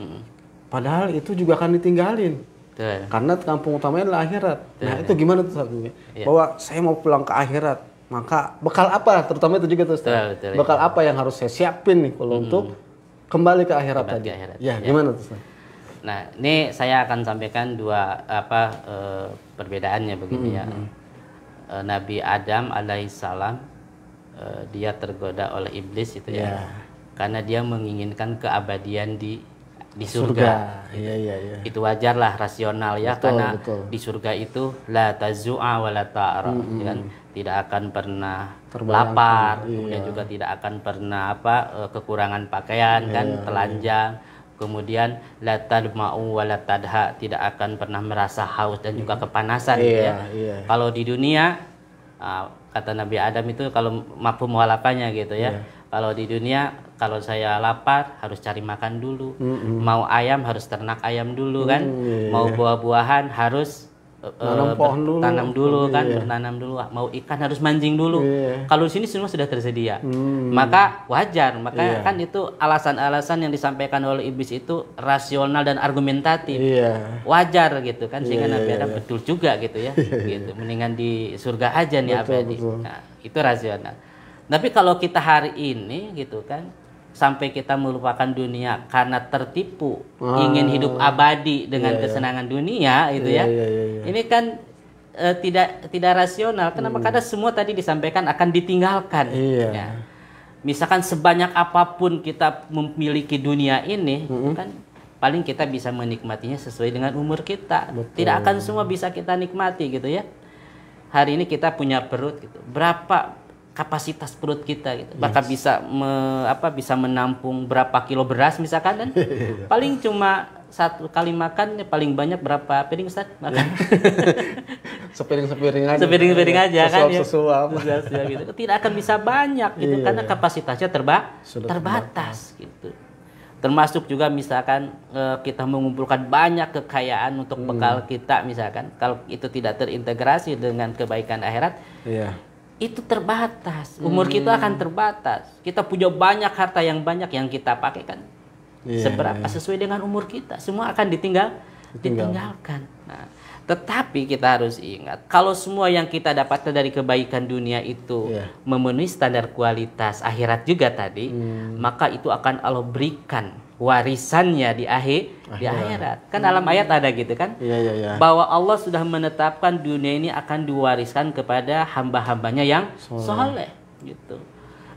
-mm. Padahal itu juga akan ditinggalin. ya. Karena kampung utamanya adalah akhirat. Tuh, Nah, itu gimana tuh satunya? Ya. Bahwa saya mau pulang ke akhirat, maka bekal apa? Terutama itu juga tuh Ustaz. Tuh, bekal ya. apa yang harus saya siapin nih kalau hmm. untuk kembali ke akhirat kembali tadi? Ke akhirat. Ya, ya, gimana tuh Ustaz? Nah, ini saya akan sampaikan dua apa e, perbedaannya begini ya. hmm. ya. E, Nabi Adam alaihissalam e, eh, dia tergoda oleh iblis itu yeah. ya. Karena dia menginginkan keabadian di di surga. surga. Iya gitu. iya iya. Itu wajar lah rasional ya betul, karena betul. di surga itu la tazua wa la ta'ra mm -hmm. kan tidak akan pernah lapar, iya. kemudian juga tidak akan pernah apa eh, kekurangan pakaian iya, kan iya. telanjang. Iya. Kemudian la tadma'u wa la tadha tidak akan pernah merasa haus dan juga kepanasan iya, ya. Iya. Kalau di dunia ah, kata Nabi Adam itu kalau mampu mualapannya gitu ya. Iya kalau di dunia kalau saya lapar harus cari makan dulu mm-hmm. mau ayam harus ternak ayam dulu kan mm-hmm. mau buah-buahan harus tanam eh, eh, uh, pohon dulu tanam dulu oh, kan kan bertanam dulu mau ikan harus mancing dulu iya. kalau sini semua sudah tersedia mm maka wajar maka yeah. kan itu alasan-alasan yang disampaikan oleh iblis itu rasional dan argumentatif yeah. wajar gitu kan sehingga yeah, Nabi Adam betul juga gitu ya gitu mendingan di surga aja nih betul, apa betul. Nah, itu rasional tapi kalau kita hari ini gitu kan sampai kita melupakan dunia karena tertipu ah, ingin hidup abadi dengan iya, iya. kesenangan dunia itu iya, ya. Iya, iya, iya. Ini kan e, tidak tidak rasional. Kenapa? Hmm. Karena semua tadi disampaikan akan ditinggalkan. Iya. Ya. Misalkan sebanyak apapun kita memiliki dunia ini gitu hmm. kan paling kita bisa menikmatinya sesuai dengan umur kita. Betul. Tidak akan semua bisa kita nikmati gitu ya. Hari ini kita punya perut gitu. Berapa kapasitas perut kita gitu. Bahkan yes. bisa me, apa bisa menampung berapa kilo beras misalkan dan paling cuma satu kali makan paling banyak berapa piring Ustaz? Makan. Sepiring-sepiring aja. Sepiring-sepiring aja kan, sesuap, kan ya. Sesuap. sesuap, gitu. Tidak akan bisa banyak gitu iya, karena kapasitasnya terba Sudah terbatas, terbatas gitu. Termasuk juga misalkan eh, kita mengumpulkan banyak kekayaan untuk bekal hmm. kita misalkan kalau itu tidak terintegrasi dengan kebaikan akhirat. Iya itu terbatas. Umur hmm. kita akan terbatas. Kita punya banyak harta yang banyak yang kita pakai kan. Yeah, Seberapa iya. sesuai dengan umur kita, semua akan ditinggal, ditinggal. ditinggalkan. Nah, tetapi kita harus ingat, kalau semua yang kita dapatkan dari kebaikan dunia itu yeah. memenuhi standar kualitas akhirat juga tadi, hmm. maka itu akan Allah berikan warisannya di akhir di iya. akhirat. Kan dalam ayat ada gitu kan? Iya, iya, iya. Bahwa Allah sudah menetapkan dunia ini akan diwariskan kepada hamba-hambanya yang soleh. Gitu.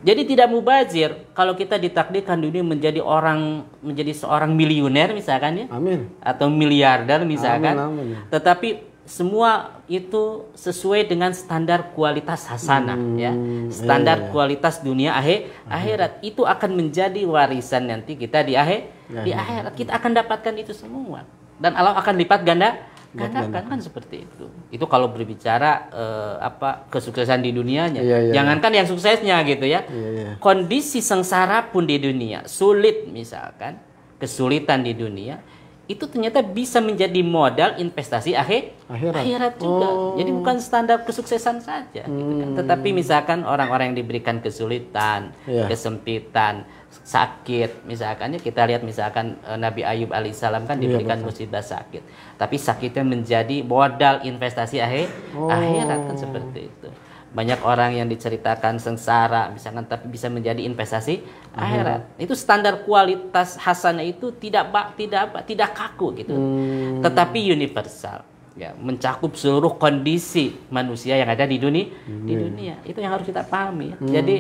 Jadi tidak mubazir kalau kita ditakdirkan dunia menjadi orang menjadi seorang miliuner misalkan ya. Amin. Atau miliarder misalkan. Amin, amin. Tetapi semua itu sesuai dengan standar kualitas hasanah hmm, ya iya, standar iya, kualitas dunia akhir hmm. akhirat hmm. itu akan menjadi warisan nanti kita di akhir ya, di ya. akhirat kita akan dapatkan itu semua dan Allah akan lipat ganda ganda kan seperti itu itu kalau berbicara eh, apa kesuksesan di dunianya ya, ya. jangankan yang suksesnya gitu ya iya, kondisi sengsara pun di dunia sulit misalkan kesulitan di dunia itu ternyata bisa menjadi modal investasi akhir akhirat, akhirat juga. Oh. Jadi bukan standar kesuksesan saja, hmm. gitu kan. Hmm. tetapi misalkan orang-orang yang diberikan kesulitan, yeah. kesempitan, sakit, misalkannya kita lihat misalkan eh, Nabi Ayub alaihissalam kan iya, diberikan yeah, musibah sakit, tapi sakitnya menjadi modal investasi akhir oh. akhirat kan seperti itu banyak orang yang diceritakan sengsara misalkan tapi bisa menjadi investasi hmm. akhirat itu standar kualitas hasanah itu tidak bak tidak tidak kaku gitu hmm. tetapi universal ya mencakup seluruh kondisi manusia yang ada di dunia hmm. di iya. dunia itu yang harus kita pahami hmm. jadi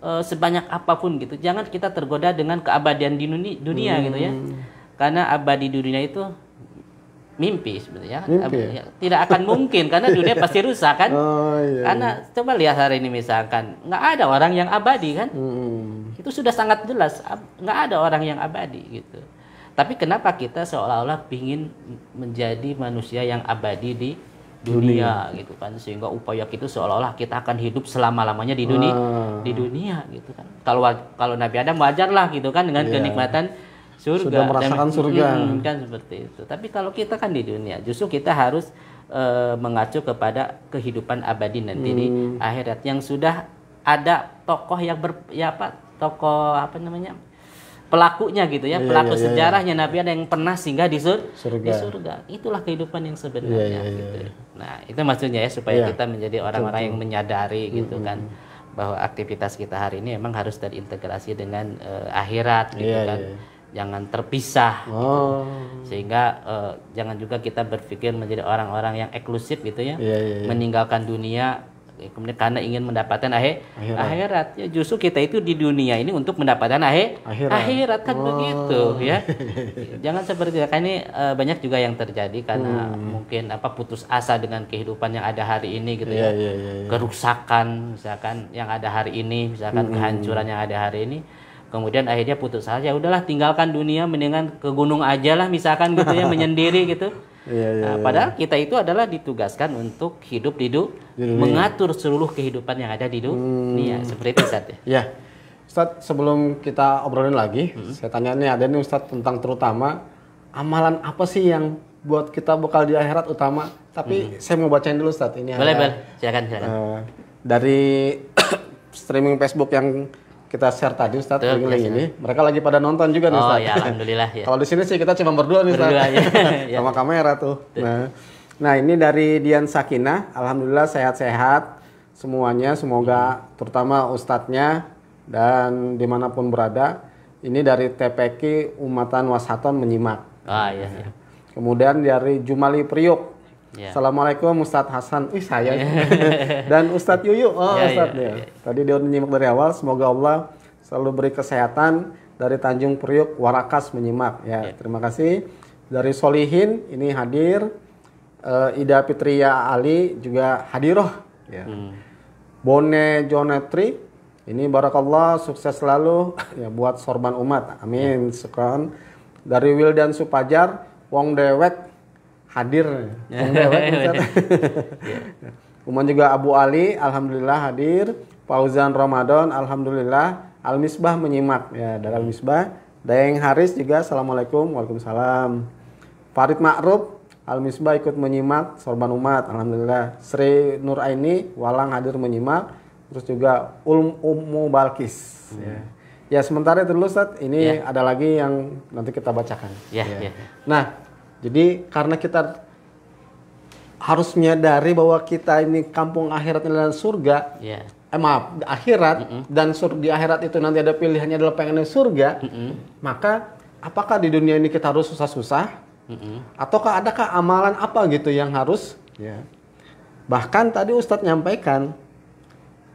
e, sebanyak apapun gitu jangan kita tergoda dengan keabadian di dunia, dunia hmm. gitu ya hmm. karena abadi dunia itu mimpi sebenarnya mimpi. Ya? Ya, tidak akan mungkin karena dunia pasti rusak kan oh, iya, karena iya. coba lihat hari ini misalkan nggak ada orang yang abadi kan hmm. itu sudah sangat jelas nggak ada orang yang abadi gitu tapi kenapa kita seolah-olah ingin menjadi manusia yang abadi di dunia, dunia. gitu kan sehingga upaya kita seolah-olah kita akan hidup selama-lamanya di dunia ah. di dunia gitu kan kalau kalau Nabi Adam lah gitu kan dengan yeah. kenikmatan surga sudah merasakan dan, surga hmm, kan seperti itu tapi kalau kita kan di dunia justru kita harus e, mengacu kepada kehidupan abadi nanti hmm. di akhirat yang sudah ada tokoh yang ber ya apa tokoh apa namanya pelakunya gitu ya, yeah, iya, pelaku yeah, iya. sejarahnya yeah. Nabi ada yang pernah singgah di sur surga. di surga. Itulah kehidupan yang sebenarnya iya, gitu. Nah, itu maksudnya ya supaya kita menjadi orang-orang yang menyadari gitu -hmm. hmm kan hmm. bahwa aktivitas kita hari ini memang harus terintegrasi dengan uh, akhirat gitu kan jangan terpisah gitu. oh. gitu. sehingga uh, jangan juga kita berpikir menjadi orang-orang yang eksklusif gitu ya yeah, yeah, yeah. meninggalkan dunia ya, kemudian karena ingin mendapatkan akhir akhirat. akhirat ya justru kita itu di dunia ini untuk mendapatkan akhir akhirat, akhirat kan wow. begitu ya iya, iya, iya. jangan seperti itu ini uh, banyak juga yang terjadi karena hmm. mungkin apa putus asa dengan kehidupan yang ada hari ini gitu yeah, ya yeah, yeah, yeah. kerusakan misalkan yang ada hari ini misalkan hmm. kehancuran yang ada hari ini kemudian akhirnya putus asa ya udahlah tinggalkan dunia mendingan ke gunung aja lah misalkan gitu ya menyendiri gitu yeah, yeah, nah, iya. padahal kita itu adalah ditugaskan untuk hidup di du mengatur seluruh kehidupan yang ada di hmm. dunia hmm. seperti itu Ustaz ya yeah. Ustaz sebelum kita obrolin lagi hmm. saya tanya nih ada nih Ustaz tentang terutama amalan apa sih yang buat kita bekal di akhirat utama tapi hmm. saya mau bacain dulu Ustaz ini boleh ada, boleh silakan silakan uh, dari streaming Facebook yang kita share tadi Ustaz Tuh, link ini. Mereka lagi pada nonton juga nih oh, Ustaz. Oh ya alhamdulillah ya. Kalau di sini sih kita cuma berdua nih Ustaz. Berdua, ya. ya. Sama kamera tuh. Nah. Nah, ini dari Dian Sakina. Alhamdulillah sehat-sehat semuanya. Semoga terutama ustadznya dan dimanapun berada. Ini dari TPK Umatan Washaton menyimak. Ah iya. iya. Kemudian dari Jumali Priuk. Yeah. Assalamualaikum Ustadz Hasan, ih saya iya. dan Ustadz Yuyu, oh yeah, iya, Ustadz yeah, Yeah. Iya. Tadi dia menyimak dari awal, semoga Allah selalu beri kesehatan dari Tanjung Priuk Warakas menyimak ya. Yeah. Terima kasih dari Solihin ini hadir, uh, Ida Fitria Ali juga hadiroh. Ya. Hmm. Bone Jonetri ini barakallah sukses selalu ya buat sorban umat. Amin. Yeah. Sekarang dari Wildan Supajar, Wong Dewek hadir. Kemudian ya. iya. juga Abu Ali, alhamdulillah hadir. Pauzan Ramadan, alhamdulillah. Al Misbah menyimak ya dari Al Misbah. Daeng Haris juga, assalamualaikum, waalaikumsalam. Farid Ma'ruf, Al Misbah ikut menyimak. Sorban Umat, alhamdulillah. Sri Nur Aini, Walang hadir menyimak. Terus juga Ulm Ummu Balkis. Hmm. Ya. ya sementara itu dulu Ustaz, ini ya. ada lagi yang nanti kita bacakan. Ya, ya. ya. Nah, jadi karena kita harus menyadari bahwa kita ini kampung akhirat dan surga. Yeah. Eh, maaf, akhirat mm -mm. dan sur di akhirat itu nanti ada pilihannya adalah pengennya surga. Mm -mm. Maka apakah di dunia ini kita harus susah-susah? Mm -mm. Ataukah adakah amalan apa gitu yang harus? Yeah. Bahkan tadi Ustadz nyampaikan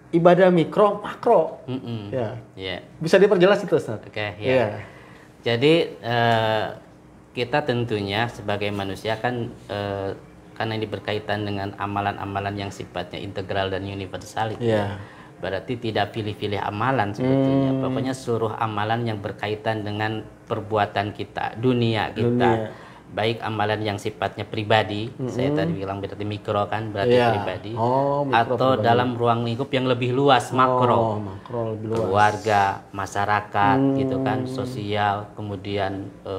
ibadah mikro, makro. Mm -mm. Yeah. Yeah. Bisa diperjelas itu Ustadz? Oke, okay, ya. iya. Yeah. yeah. Jadi uh, kita tentunya sebagai manusia kan e, karena ini berkaitan dengan amalan-amalan yang sifatnya integral dan universal itu yeah. Ya. Berarti tidak pilih-pilih amalan sebetulnya. Hmm. Pokoknya seluruh amalan yang berkaitan dengan perbuatan kita, dunia kita. Dunia. Baik amalan yang sifatnya pribadi, mm -hmm. saya tadi bilang berarti mikro kan, berarti yeah. pribadi. Oh, mikro atau pribadi. dalam ruang lingkup yang lebih luas, makro. Oh, makro lebih luas. Keluarga, masyarakat hmm. gitu kan, hmm. sosial, kemudian e,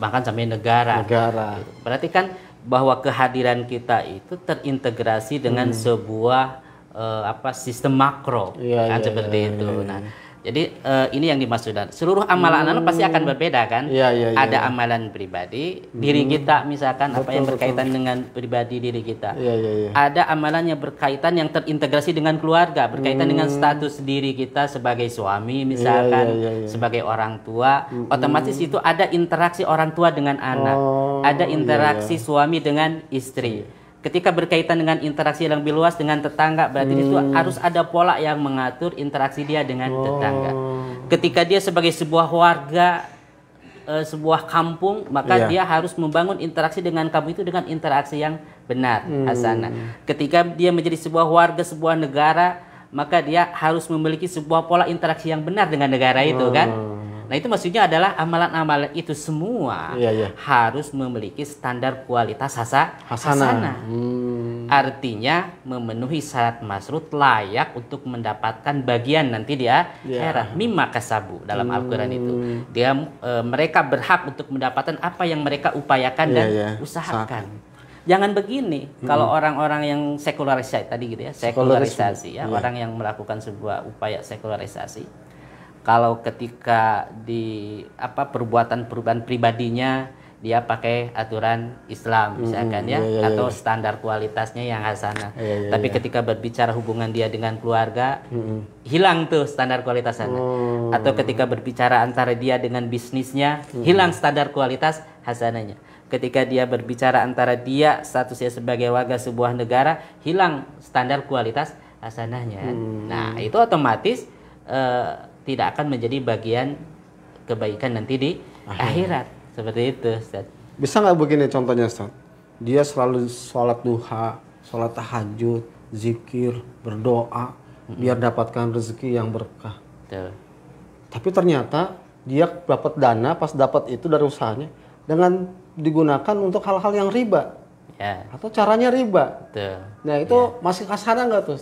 bahkan sampai negara. Negara. Berarti kan bahwa kehadiran kita itu terintegrasi dengan hmm. sebuah uh, apa sistem makro iya, kan iya, seperti iya, itu. Iya, nah, iya. Nah, jadi uh, ini yang dimaksud dan seluruh amalan hmm. anak pasti akan berbeda kan? Ya, ya, ya, Ada ya. amalan pribadi hmm. diri kita misalkan betul, apa yang berkaitan betul. dengan pribadi diri kita. Ya, ya, ya. Ada amalan yang berkaitan yang terintegrasi dengan keluarga, berkaitan hmm. dengan status diri kita sebagai suami misalkan, ya, ya, ya, ya. sebagai orang tua. Hmm. Otomatis itu ada interaksi orang tua dengan anak, oh, ada interaksi ya, ya. suami dengan istri. Ya ketika berkaitan dengan interaksi yang lebih luas dengan tetangga berarti hmm. itu harus ada pola yang mengatur interaksi dia dengan oh. tetangga ketika dia sebagai sebuah warga e, sebuah kampung maka yeah. dia harus membangun interaksi dengan kamu itu dengan interaksi yang benar hmm. Hasanah ketika dia menjadi sebuah warga sebuah negara maka dia harus memiliki sebuah pola interaksi yang benar dengan negara itu hmm. kan. Nah itu maksudnya adalah amalan-amalan itu semua yeah, yeah. harus memiliki standar kualitas hasa, hasana. Hmm. Artinya memenuhi syarat masrut layak untuk mendapatkan bagian nanti dia yeah. era mima kasabu dalam hmm. Al-Quran itu. Hmm. Dia e, mereka berhak untuk mendapatkan apa yang mereka upayakan yeah, dan yeah. usahakan. Sa jangan begini hmm. kalau orang-orang yang sekularisasi tadi gitu ya sekularisasi ya, ya orang yang melakukan sebuah upaya sekularisasi kalau ketika di apa perbuatan perubahan pribadinya dia pakai aturan Islam hmm, misalkan hmm, ya, ya, ya atau ya. standar kualitasnya yang hasanah. Ya, ya, Tapi ya. ketika berbicara hubungan dia dengan keluarga hmm. hmm. hilang tuh standar kualitas Hmm. Atau ketika berbicara antara dia dengan bisnisnya hmm. hilang hmm. standar kualitas hasanahnya ketika dia berbicara antara dia statusnya sebagai warga sebuah negara hilang standar kualitas hasanahnya. Hmm. Nah, itu otomatis uh, tidak akan menjadi bagian kebaikan nanti di akhirat. akhirat. Seperti itu, Ustaz. Bisa nggak begini contohnya, Ustaz? Dia selalu sholat duha, sholat tahajud, zikir, berdoa, hmm. biar dapatkan rezeki yang berkah. Betul. Tapi ternyata dia dapat dana pas dapat itu dari usahanya dengan digunakan untuk hal-hal yang riba ya. atau caranya riba. Nah itu ya. masih kasar nggak tuh?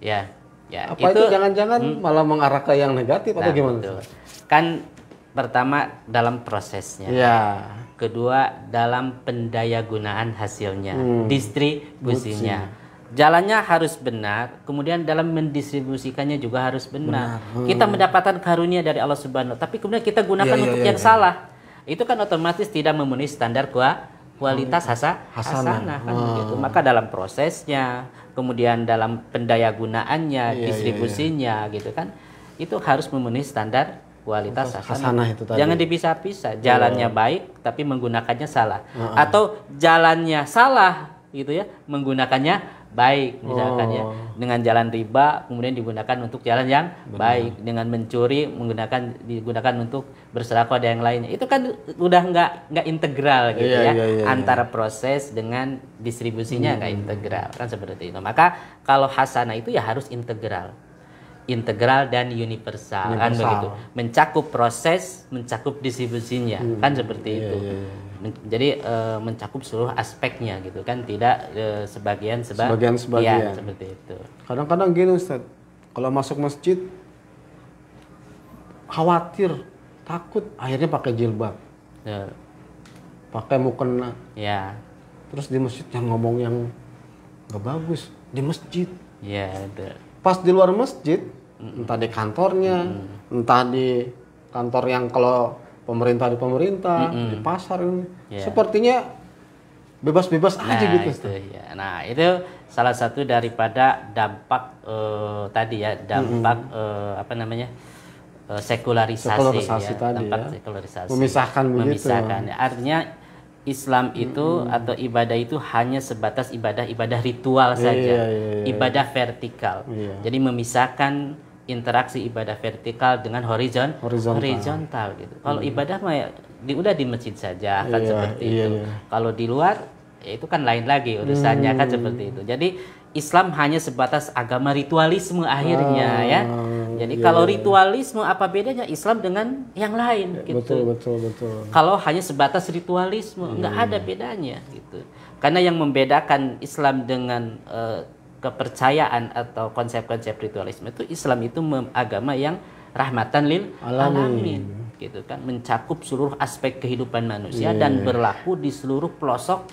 Ya. ya. Apa itu jangan-jangan hmm. malah mengarah ke yang negatif nah, atau gimana? Betul. Kan pertama dalam prosesnya. Ya. Kedua dalam pendayagunaan hasilnya, hmm. distribusinya. Ya. Jalannya harus benar, kemudian dalam mendistribusikannya juga harus benar. benar. Hmm. Kita mendapatkan karunia dari Allah Subhanahu, tapi kemudian kita gunakan ya, ya, untuk ya, yang ya. salah itu kan otomatis tidak memenuhi standar kualitas hasa, hasanah, kan begitu gitu. Maka dalam prosesnya, kemudian dalam pendayagunaannya, yeah, iya, iya. distribusinya yeah, yeah. gitu kan, itu harus memenuhi standar kualitas hasanah. itu tadi. Jangan dipisah-pisah. Jalannya yeah. Oh. baik tapi menggunakannya salah. Uh -uh. Atau jalannya salah gitu ya, menggunakannya baik misalkan ya. oh. ya dengan jalan riba kemudian digunakan untuk jalan yang Benar. baik dengan mencuri menggunakan digunakan untuk berselaku ada yang lainnya itu kan udah nggak nggak integral gitu yeah, ya yeah, yeah, iya. antara proses dengan distribusinya nggak hmm. integral kan seperti itu maka kalau hasanah itu ya harus integral integral dan universal, kan universal. kan begitu mencakup proses mencakup distribusinya hmm. kan seperti yeah, itu yeah, yeah jadi e, mencakup seluruh aspeknya gitu kan tidak e, sebagian seba sebagian sebagian ya, seperti itu kadang-kadang gini Ustaz kalau masuk masjid khawatir takut akhirnya pakai jilbab ya. pakai mukena ya terus di masjid yang ngomong yang nggak bagus di masjid ya itu. pas di luar masjid mm -mm. entah di kantornya mm -mm. entah di kantor yang kalau pemerintah di pemerintah, mm -mm. di pasar ini. Yeah. Sepertinya bebas-bebas nah, aja gitu. Itu, ya. Nah, itu salah satu daripada dampak uh, tadi ya, dampak mm -hmm. uh, apa namanya? Uh, sekularisasi, sekularisasi ya, tadi dampak ya. sekularisasi. Memisahkan begitu. Ya. Artinya Islam itu hmm. atau ibadah itu hanya sebatas ibadah-ibadah ritual yeah, saja, yeah, yeah, iya. ibadah vertikal. Iya. Jadi memisahkan interaksi ibadah vertikal dengan horizon horizontal, horizontal gitu. Kalau hmm. ibadah mah ya, di, udah di masjid saja kan iya, seperti yeah, itu. Iya. Kalau di luar ya itu kan lain lagi urusannya kan hmm. kan seperti itu. Jadi Islam hanya sebatas agama ritualisme akhirnya ah, ya. Jadi yeah. kalau iya. ritualisme apa bedanya Islam dengan yang lain iya, gitu. Betul betul betul. Kalau hanya sebatas ritualisme hmm. nggak ada bedanya gitu. Karena yang membedakan Islam dengan uh, kepercayaan atau konsep-konsep ritualisme itu Islam itu agama yang rahmatan lil alamin. alamin gitu kan mencakup seluruh aspek kehidupan manusia yeah. dan berlaku di seluruh pelosok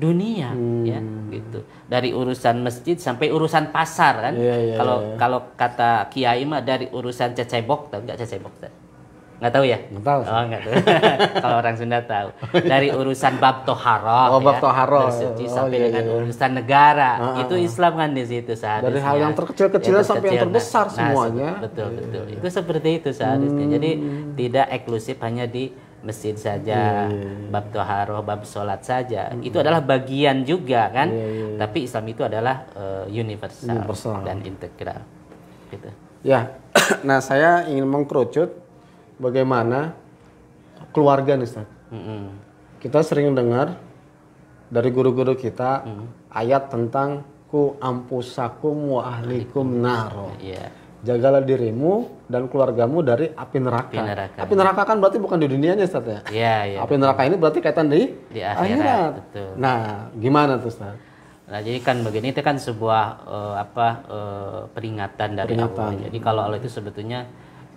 dunia hmm. ya gitu dari urusan masjid sampai urusan pasar kan iya, iya, kalau yeah, yeah, kalau yeah. kata kiai mah dari urusan cecebok tau nggak cecebok tau? Nggak tahu ya? Nggak tahu. Oh, nggak tahu. Kalau orang Sunda tahu. Dari urusan bab toharoh. Oh, bab toharoh. Ya, oh, sampai iya, dengan iya. iya. urusan negara. uh, uh, itu ah. Islam kan di situ seharusnya. Dari hal yang terkecil-kecil ya, sampai yang nah. terbesar nah, semuanya. Nah, betul, iya, betul. Iya. Itu iya. seperti itu seharusnya. Hmm. Jadi tidak eksklusif hanya di masjid saja, yeah. bab toharoh, bab sholat saja. Mm -hmm. Itu adalah bagian juga kan. Yeah, yeah. Tapi Islam itu adalah uh, universal, universal dan integral. Gitu. Ya, nah saya ingin mengkerucut bagaimana keluarga nih Ustaz. Mm-hmm. Kita sering dengar dari guru-guru kita mm-hmm. ayat tentang ku ampusakum wa ahlikum naro. Yeah. Jagalah dirimu dan keluargamu dari api neraka. Api neraka, api neraka kan berarti bukan di dunianya Ustaz ya? Iya, iya. Api betul. neraka ini berarti kaitan di, di akhirat. akhirat. Betul. Nah, gimana tuh Ustaz? Nah, jadi kan begini itu kan sebuah uh, apa uh, peringatan dari peringatan. Allah. Jadi kalau Allah itu sebetulnya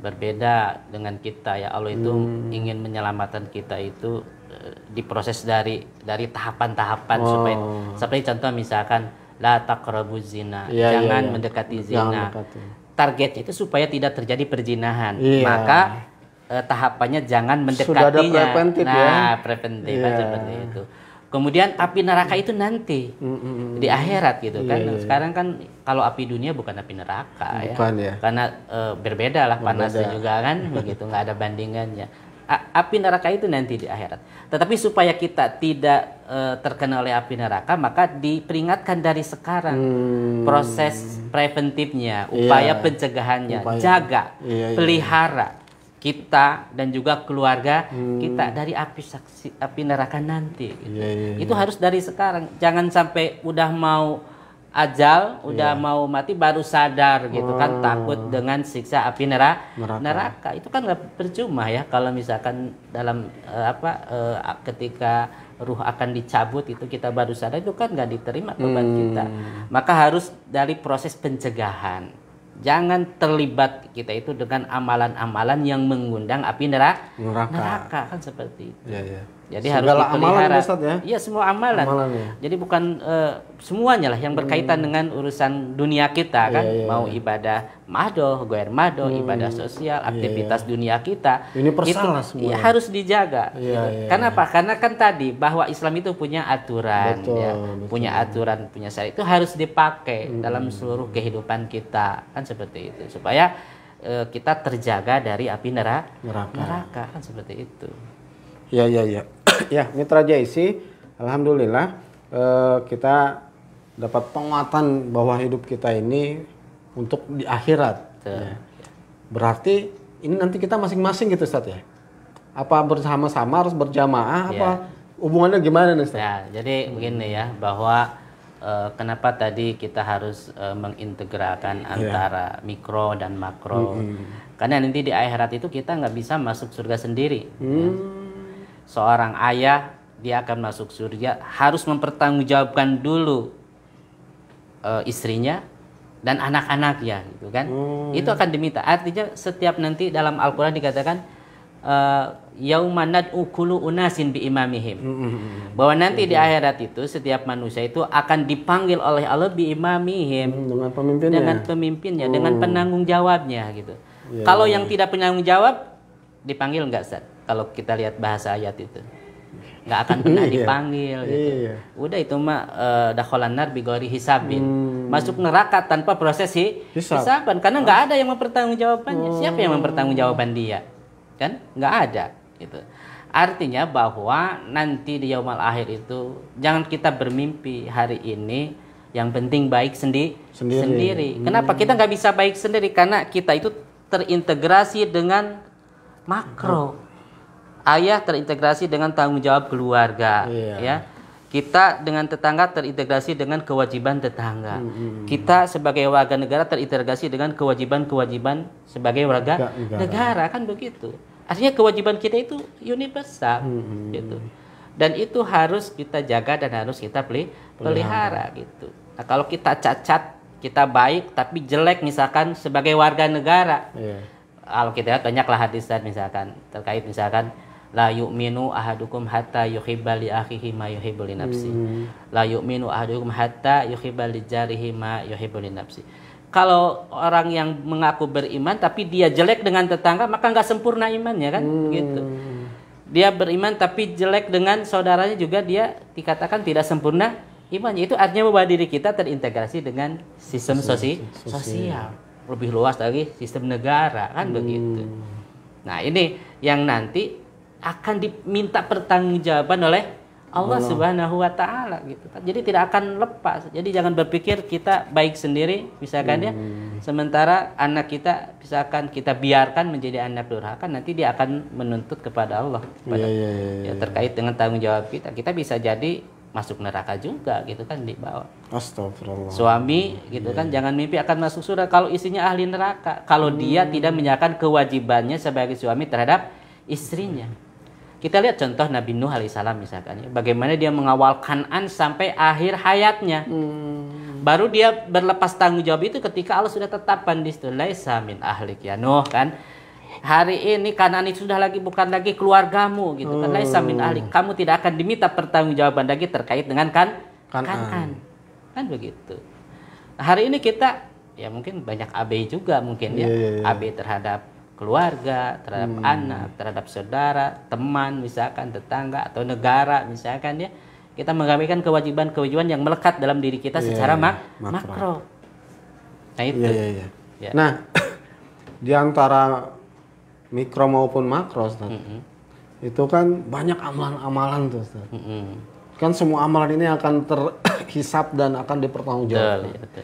berbeda dengan kita ya Allah itu hmm. ingin menyelamatkan kita itu eh, diproses dari dari tahapan-tahapan oh. supaya seperti contoh misalkan la taqrabu zina ya, ya jangan ya, ya. mendekati zina mendekati. targetnya itu supaya tidak terjadi perzinahan ya. maka eh, tahapannya jangan mendekatinya Sudah ada preventif nah ya? preventif ya. Nah, iya. seperti itu Kemudian api neraka itu nanti mm, hmm di akhirat gitu kan. Yeah, yeah. Sekarang kan kalau api dunia bukan api neraka ya. bukan, ya. ya. Karena e, berbeda lah panasnya juga kan begitu nggak ada bandingannya. A, api neraka itu nanti di akhirat. Tetapi supaya kita tidak e, terkena oleh api neraka maka diperingatkan dari sekarang hmm. proses preventifnya, iya. upaya yeah. pencegahannya, upaya. jaga, yeah, yeah. pelihara kita dan juga keluarga hmm. kita dari api saksi api neraka nanti gitu. yeah, yeah, itu iya. harus dari sekarang jangan sampai udah mau ajal udah yeah. mau mati baru sadar gitu oh. kan takut dengan siksa api neraka neraka, neraka. itu kan nggak percuma ya kalau misalkan dalam uh, apa uh, ketika ruh akan dicabut itu kita baru sadar itu kan nggak diterima beban hmm. kita maka harus dari proses pencegahan jangan terlibat kita itu dengan amalan-amalan yang mengundang api neraka. Neraka, kan seperti itu. Ya, ya. Jadi Segala harus dipelihara. Amalan, ya, ya? Iya, semua amalan. amalan ya. Jadi bukan uh, semuanya lah yang berkaitan hmm. dengan urusan dunia kita iya, kan, yeah, yeah, mau ibadah madoh, goer madoh, hmm. ibadah sosial, iya, aktivitas yeah, yeah. dunia kita. Ini persalah itu, iya, semua. Ya, harus dijaga. Yeah, gitu. yeah, Karena apa? Karena kan tadi bahwa Islam itu punya aturan betul, ya, betul. punya aturan, punya syariat itu harus dipakai hmm. dalam seluruh kehidupan kita kan seperti itu supaya uh, kita terjaga dari api neraka. Neraka, neraka kan seperti itu. Ya, ya, ya ya, Mitra JIC, alhamdulillah eh, kita dapat penguatan bahwa hidup kita ini untuk di akhirat. Ya. Berarti ini nanti kita masing-masing gitu Ustaz ya. Apa bersama-sama harus berjamaah ya. apa hubungannya gimana nih Ustaz? Ya, jadi begini ya bahwa eh, kenapa tadi kita harus eh, mengintegrakan iya. antara mikro dan makro. -hmm. Karena nanti di akhirat itu kita nggak bisa masuk surga sendiri. Ya. Hmm. Ya seorang ayah dia akan masuk surga harus mempertanggungjawabkan dulu e, istrinya dan anak-anaknya gitu kan hmm. itu akan diminta artinya setiap nanti dalam Al-Qur'an dikatakan eh, yaumanat ukulu unasin bi imamihim hmm, hmm, hmm, bahwa nanti di akhirat itu setiap manusia itu akan dipanggil oleh Allah bi imamihim dengan pemimpinnya dengan pemimpinnya hmm. dengan penanggung jawabnya gitu yeah. kalau yang iya. tidak penanggung jawab dipanggil enggak Ustaz kalau kita lihat bahasa ayat itu nggak akan pernah iya. dipanggil gitu. Iya. Udah itu mah uh, eh, dakholan nar bigori hisabin. Hmm. Masuk neraka tanpa proses hi, Hisab. hisaban karena nggak oh. ada yang mempertanggungjawabannya. Hmm. Oh. Siapa yang mempertanggungjawabkan dia? Kan nggak ada gitu. Artinya bahwa nanti di yaumal akhir itu jangan kita bermimpi hari ini yang penting baik sendi sendiri. sendiri. Hmm. Kenapa kita nggak bisa baik sendiri? Karena kita itu terintegrasi dengan makro. Hmm ayah terintegrasi dengan tanggung jawab keluarga yeah. ya kita dengan tetangga terintegrasi dengan kewajiban tetangga. Hmm. Kita sebagai warga negara terintegrasi dengan kewajiban-kewajiban sebagai warga negara. negara kan begitu. Artinya kewajiban kita itu universal hmm. gitu. Dan itu harus kita jaga dan harus kita pelihara, pelihara gitu. Nah, kalau kita cacat, kita baik tapi jelek misalkan sebagai warga negara. Yeah. Kalau kita banyaklah hadis dan misalkan terkait misalkan la yu'minu ahadukum hatta yuhibba li akhihi ma yuhibbu li nafsi hmm. la yu'minu ahadukum hatta yuhibba li jarihi ma yuhibbu li nafsi kalau orang yang mengaku beriman tapi dia jelek dengan tetangga maka nggak sempurna imannya kan hmm. gitu dia beriman tapi jelek dengan saudaranya juga dia dikatakan tidak sempurna imannya itu artinya bahwa diri kita terintegrasi dengan sistem sosi sosial. sosial lebih luas lagi sistem negara kan hmm. begitu nah ini yang nanti akan diminta pertanggungjawaban oleh Allah, Allah Subhanahu wa taala gitu. Jadi tidak akan lepas. Jadi jangan berpikir kita baik sendiri misalkan ya. hmm. ya. Sementara anak kita misalkan kita biarkan menjadi anak durhaka nanti dia akan menuntut kepada Allah kepada yeah, yeah, yeah, yeah. ya iya. terkait dengan tanggung jawab kita. Kita bisa jadi masuk neraka juga gitu kan di bawah. Astagfirullah. Suami gitu yeah. kan iya. jangan mimpi akan masuk surga kalau isinya ahli neraka. Kalau hmm. dia tidak menyiapkan kewajibannya sebagai suami terhadap istrinya. Hmm kita lihat contoh Nabi Nuh alaihissalam misalkan, ya. bagaimana dia mengawal Kanan sampai akhir hayatnya. Hmm. Baru dia berlepas tanggung jawab itu ketika Allah sudah tetapkan di situ laisa min ahlik ya Nuh kan. Hari ini Kanan itu sudah lagi bukan lagi keluargamu gitu kan. Hmm. Laisa min ahlik. Kamu tidak akan diminta pertanggungjawaban lagi terkait dengan kan Kanan. kan, Kan begitu. Nah, hari ini kita ya mungkin banyak AB juga mungkin yeah, ya. Yeah, iya, iya. AB terhadap keluarga, terhadap hmm. anak, terhadap saudara, teman misalkan, tetangga atau negara misalkan ya. Kita mengabaikan kewajiban-kewajiban yang melekat dalam diri kita yeah, secara mak iya, makro. makro. Nah iya, itu. Yeah, iya. yeah, yeah. Yeah. Nah, di antara mikro maupun makro, Ustaz, mm -hmm. itu kan banyak amalan-amalan tuh, Ustaz. Mm -hmm. Kan semua amalan ini akan terhisap dan akan dipertanggungjawabkan.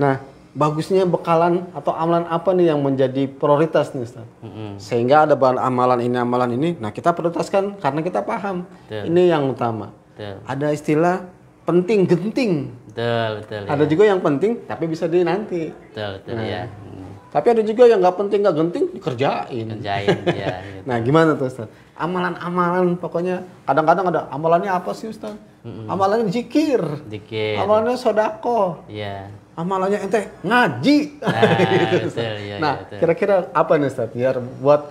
Nah, bagusnya bekalan atau amalan apa nih yang menjadi prioritas nih Ustaz? Mm-hmm. Sehingga ada bahan amalan ini amalan ini, nah kita prioritaskan karena kita paham betul. ini yang utama. Betul. Ada istilah penting genting. Betul, betul, ada ya. juga yang penting tapi bisa di nanti. Betul, betul nah, ya. Tapi ada juga yang nggak penting nggak genting dikerjain. Kerjain ya. Gitu. nah gimana tuh Ustaz? Amalan-amalan pokoknya kadang-kadang ada amalannya apa sih Ustaz? Mm-hmm. Amalannya zikir. Amalannya sodako. Yeah amalannya ente ngaji. Ah, iya, iya, nah, gitu, nah kira-kira apa nih Ustaz biar buat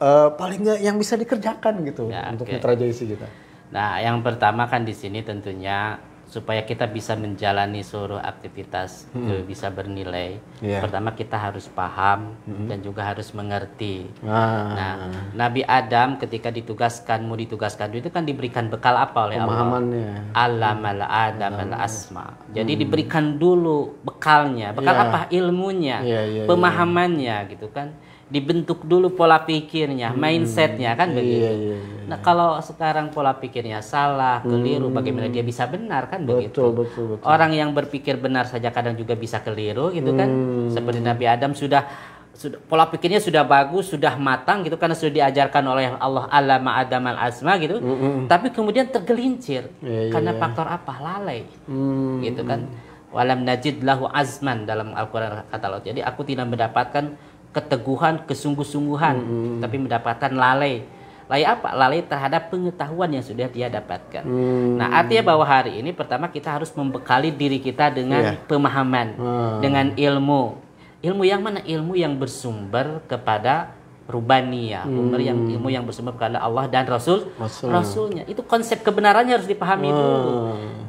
uh, paling nggak yang bisa dikerjakan gitu ya, untuk okay. mitra JIC kita? Nah, yang pertama kan di sini tentunya supaya kita bisa menjalani seluruh aktivitas hmm. itu bisa bernilai. Yeah. Pertama kita harus paham hmm. dan juga harus mengerti. Ah. Nah, Nabi Adam ketika ditugaskan, mau ditugaskan itu kan diberikan bekal apa oleh Pemahamannya. Allah? malah Adam al asma. Jadi hmm. diberikan dulu bekalnya, bekal yeah. apa ilmunya, yeah, yeah, iya. pemahamannya yeah. gitu kan dibentuk dulu pola pikirnya, hmm. mindsetnya kan iya, begitu. Iya, iya, iya. Nah kalau sekarang pola pikirnya salah, keliru, hmm. bagaimana dia bisa benar kan begitu? Betul, betul. Orang yang berpikir benar saja kadang juga bisa keliru gitu kan. hmm. kan. Seperti Nabi Adam sudah sudah pola pikirnya sudah bagus, sudah matang gitu karena sudah diajarkan oleh Allah alama adam al asma gitu. -hmm. Tapi kemudian tergelincir yeah, iya, karena iya. faktor apa? Lalai. hmm. gitu kan. Walam najid lahu azman dalam Al-Qur'an kata Allah. Jadi aku tidak mendapatkan keteguhan, kesungguh-sungguhan, hmm. tapi mendapatkan lalai. Lalai apa? Lalai terhadap pengetahuan yang sudah dia dapatkan. Hmm. Nah, artinya bahwa hari ini pertama kita harus membekali diri kita dengan yeah. pemahaman, hmm. dengan ilmu. Ilmu yang mana? Ilmu yang bersumber kepada rubaniyah, hmm. yang ilmu yang bersumber kepada Allah dan Rasul, Rasulnya. Itu konsep kebenarannya harus dipahami hmm. dulu.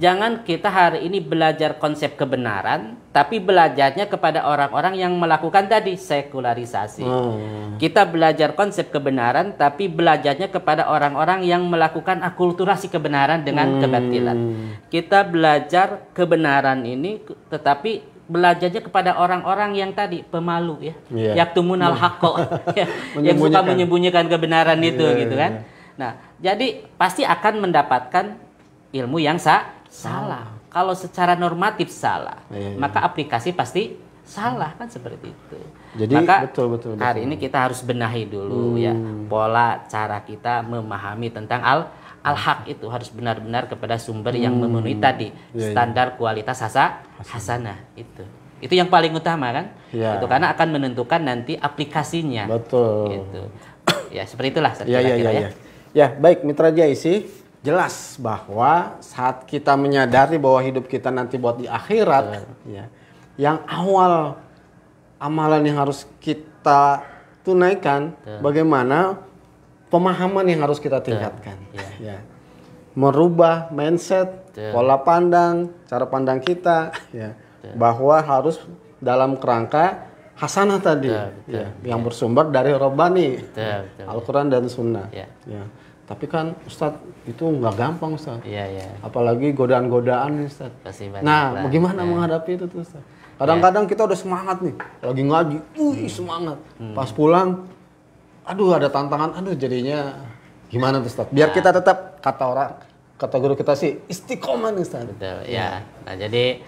Jangan kita hari ini belajar konsep kebenaran, tapi belajarnya kepada orang-orang yang melakukan tadi sekularisasi. Hmm. Kita belajar konsep kebenaran, tapi belajarnya kepada orang-orang yang melakukan akulturasi kebenaran dengan hmm. kebatilan. Kita belajar kebenaran ini, tetapi belajarnya kepada orang-orang yang tadi pemalu ya, yeah. yaktumunal iya. hakko, ya, yang suka menyembunyikan kebenaran iya, itu yeah, gitu kan. Yeah. Nah, jadi pasti akan mendapatkan ilmu yang sa salah. salah. Kalau secara normatif salah, yeah, iya. maka aplikasi pasti salah kan seperti itu. Jadi maka betul, betul, betul. hari ini kita harus benahi dulu ya hmm. ya pola cara kita memahami tentang al al-haq itu harus benar-benar kepada sumber hmm. yang memenuhi tadi yeah, iya. standar yeah. kualitas hasa hasanah itu. Itu yang paling utama kan? Yeah. Itu karena akan menentukan nanti aplikasinya. Betul. Gitu. ya, seperti itulah iya, iya, kira-kira yeah, yeah, ya. Ya, baik mitra Jaisi, jelas bahwa saat kita menyadari bahwa hidup kita nanti buat di akhirat ya yang awal amalan yang harus kita tunaikan Tuh. bagaimana pemahaman yang harus kita tingkatkan. Yeah. Yeah. Merubah mindset, yeah. pola pandang, cara pandang kita, yeah. Yeah. Ya. Bahwa harus dalam kerangka hasanah tadi, betul, yeah. Ya. yang bersumber dari Robani, Al-Quran dan Sunnah. Yeah. Yeah. Tapi kan Ustadz itu nggak gampang Ustadz. Ya, Apalagi godaan-godaan Ustadz. Pasti nah, bagaimana ya. menghadapi itu tuh Ustadz? Kadang-kadang kita udah semangat nih, lagi ngaji, wih hmm. semangat. Hmm. Pas pulang, aduh ada tantangan, aduh jadinya gimana tuh Ustaz? Biar nah. kita tetap kata orang, kata guru kita sih istiqomah nih Ustaz. Betul, ya. Nah jadi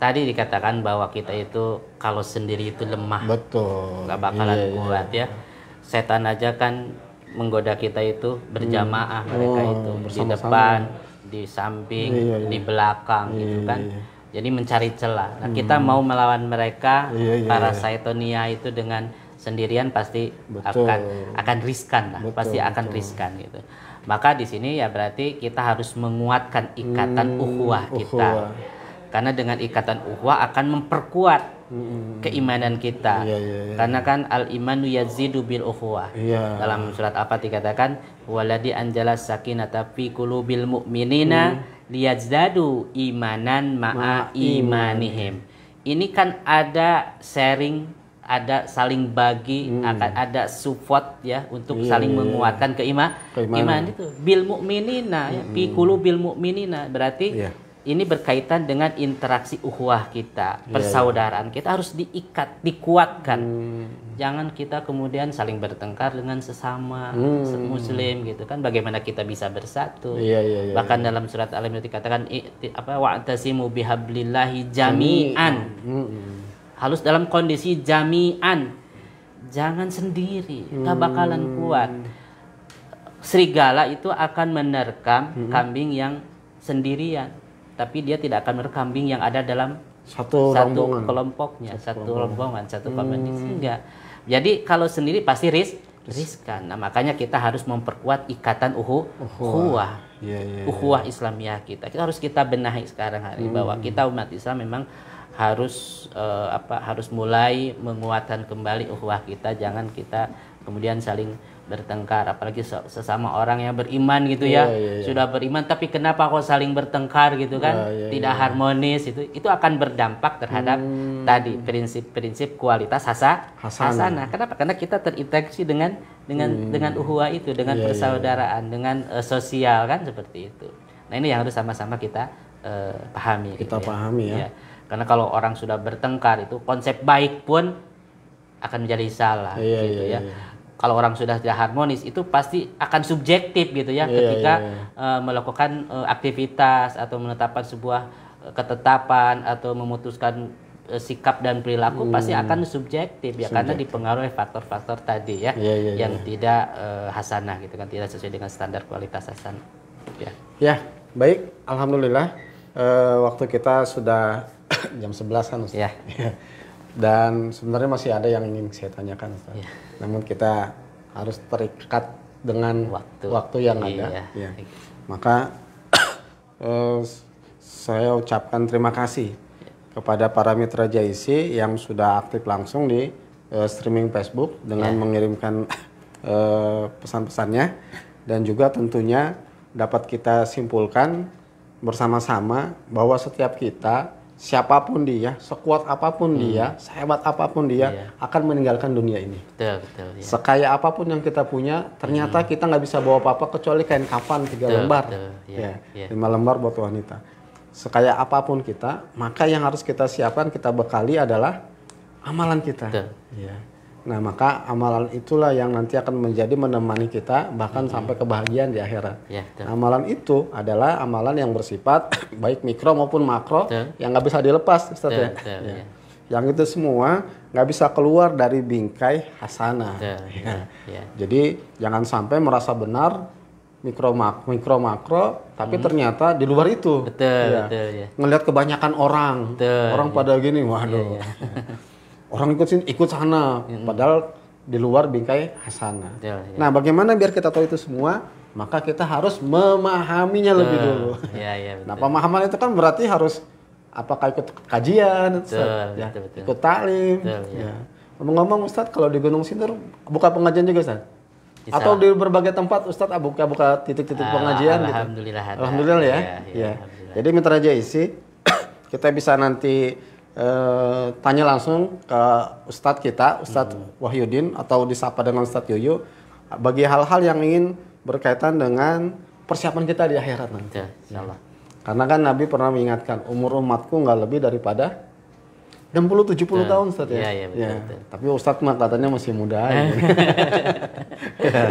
tadi dikatakan bahwa kita itu kalau sendiri itu lemah. Betul. Gak bakalan iya, iya, kuat iya. ya. Setan aja kan menggoda kita itu berjamaah hmm. mereka oh, itu di depan, di samping, iya, iya. di belakang iya, gitu kan. Iya, iya. Jadi mencari celah. Nah, kita hmm. mau melawan mereka iya, iya, para iya. saitonia itu dengan sendirian pasti betul. akan akan riskan lah betul, pasti akan betul. riskan gitu maka di sini ya berarti kita harus menguatkan ikatan hmm, ukhuwah kita karena dengan ikatan uhuah akan memperkuat hmm. keimanan kita. Ya, ya, ya. Karena kan al imanu yazidu bil uhuah Ya. Dalam surat apa dikatakan waladi anjala sakinata tapi qulubil mu'minina hmm. liyazdadu imanan ma'a Ma imanihim. Ini kan ada sharing ada saling bagi hmm. akan ada support ya untuk yeah, saling iya, iya. menguatkan keiman keimanan. iman itu bil mukminina ya, hmm. fi bil mukminina berarti yeah. ini berkaitan dengan interaksi uhwah kita iya, persaudaraan yeah, kita harus diikat dikuatkan hmm. jangan kita kemudian saling bertengkar dengan sesama hmm. muslim gitu kan bagaimana kita bisa bersatu yeah, yeah, yeah, bahkan yeah. dalam surat al-imran dikatakan apa wa'tasimu bihablillahi jami'an hmm. hmm, hmm harus dalam kondisi jamian jangan sendiri nggak hmm. bakalan kuat serigala itu akan menerkam hmm. kambing yang sendirian tapi dia tidak akan kambing yang ada dalam satu, satu rombongan. kelompoknya satu, rombongan satu hmm. komunitas hmm. enggak jadi kalau sendiri pasti ris riskan nah makanya kita harus memperkuat ikatan uhu uhuah yeah, yeah, uhuah Islamiyah kita kita harus kita benahi sekarang hari hmm. bahwa kita umat Islam memang harus uh, apa harus mulai menguatkan kembali ukhuwah kita jangan kita kemudian saling bertengkar apalagi sesama orang yang beriman gitu ya, yeah, yeah, yeah. sudah beriman tapi kenapa kok saling bertengkar gitu kan iya, iya, tidak iya. harmonis itu itu akan berdampak terhadap hmm. tadi prinsip-prinsip kualitas hasa hasanah kenapa karena kita terinteraksi dengan dengan hmm. dengan uhuwa itu dengan persaudaraan dengan uh, sosial kan seperti itu nah ini yang harus sama-sama kita uh, pahami kita gitu, ya. pahami ya, ya karena kalau orang sudah bertengkar itu konsep baik pun akan menjadi salah iya, iya gitu ya. iya, ya. Iya. Kalau orang sudah tidak harmonis itu pasti akan subjektif gitu ya iya, ketika iya, iya. Uh, melakukan uh, aktivitas atau menetapkan sebuah uh, ketetapan atau memutuskan sikap dan perilaku hmm. pasti akan subjektif ya subjektif. karena dipengaruhi faktor-faktor tadi ya, iya, iya, yang iya. tidak uh, hasanah gitu kan tidak sesuai dengan standar kualitas hasanah ya ya baik alhamdulillah uh, waktu kita sudah jam 11 kan Ustaz. Iya. Iya. Dan sebenarnya masih ada yang ingin saya tanyakan Ustaz. Yeah. Namun kita harus terikat dengan waktu, waktu yang ada. Iya. Maka uh, saya ucapkan terima kasih kepada para mitra JIC yang sudah aktif langsung di uh, streaming Facebook dengan yeah. mengirimkan uh, pesan-pesannya dan juga tentunya dapat kita simpulkan bersama-sama bahwa setiap kita siapapun dia, sekuat apapun hmm. dia, sehebat apapun dia, iya. akan meninggalkan dunia ini. Betul, betul. Iya. Sekaya apapun yang kita punya, ternyata hmm. kita nggak bisa bawa apa-apa kecuali kain kafan tiga betul, lembar, betul. iya, ya, iya. lima lembar buat wanita. Sekaya apapun kita, maka yang harus kita siapkan, kita bekali adalah amalan kita. Betul. Iya. Nah, maka amalan itulah yang nanti akan menjadi menemani kita bahkan hmm. sampai kebahagiaan di akhirat. Ya, nah, amalan itu adalah amalan yang bersifat baik mikro maupun makro yang nggak bisa dilepas, Ustaz ya. Ya. ya. Yang itu semua nggak bisa keluar dari bingkai hasanah. ya. Ya. Jadi jangan sampai merasa benar mikro makro, mikro makro tapi hmm. ternyata di luar itu betul, ya. betul ya. ngelihat kebanyakan orang orang ya. pada gini waduh ya, ya. orang ikut sini ikut sana hmm. padahal di luar bingkai hasana. Ya, ya. Nah, bagaimana biar kita tahu itu semua? Maka kita harus memahaminya lebih uh, dulu. Ya, ya, betul. Nah, pemahaman itu kan berarti harus apakah ikut kajian, betul, Ustaz, ya, betul, betul. ikut taklim. Ngomong-ngomong, ya. Ngomong-ngomong Ustaz, kalau di Gunung Sindur buka pengajian juga Ustaz? Bisa. Atau di berbagai tempat Ustadz ah, buka-buka titik-titik uh, pengajian Alhamdulillah. Gitu. Alhamdulillah ya. ya, ya, ya. Alhamdulillah. Jadi mitra isi kita bisa nanti Eh, tanya langsung ke Ustadz kita, Ustadz hmm. Wahyudin atau disapa dengan Ustadz Yoyo bagi hal-hal yang ingin berkaitan dengan persiapan kita di akhirat nanti. Ya, insyaallah. Karena kan Nabi pernah mengingatkan umur umatku nggak lebih daripada 60 70 ya. tahun Ustaz ya. Iya, iya, betul, ya. Tapi ustadz mah katanya masih muda ya. ya.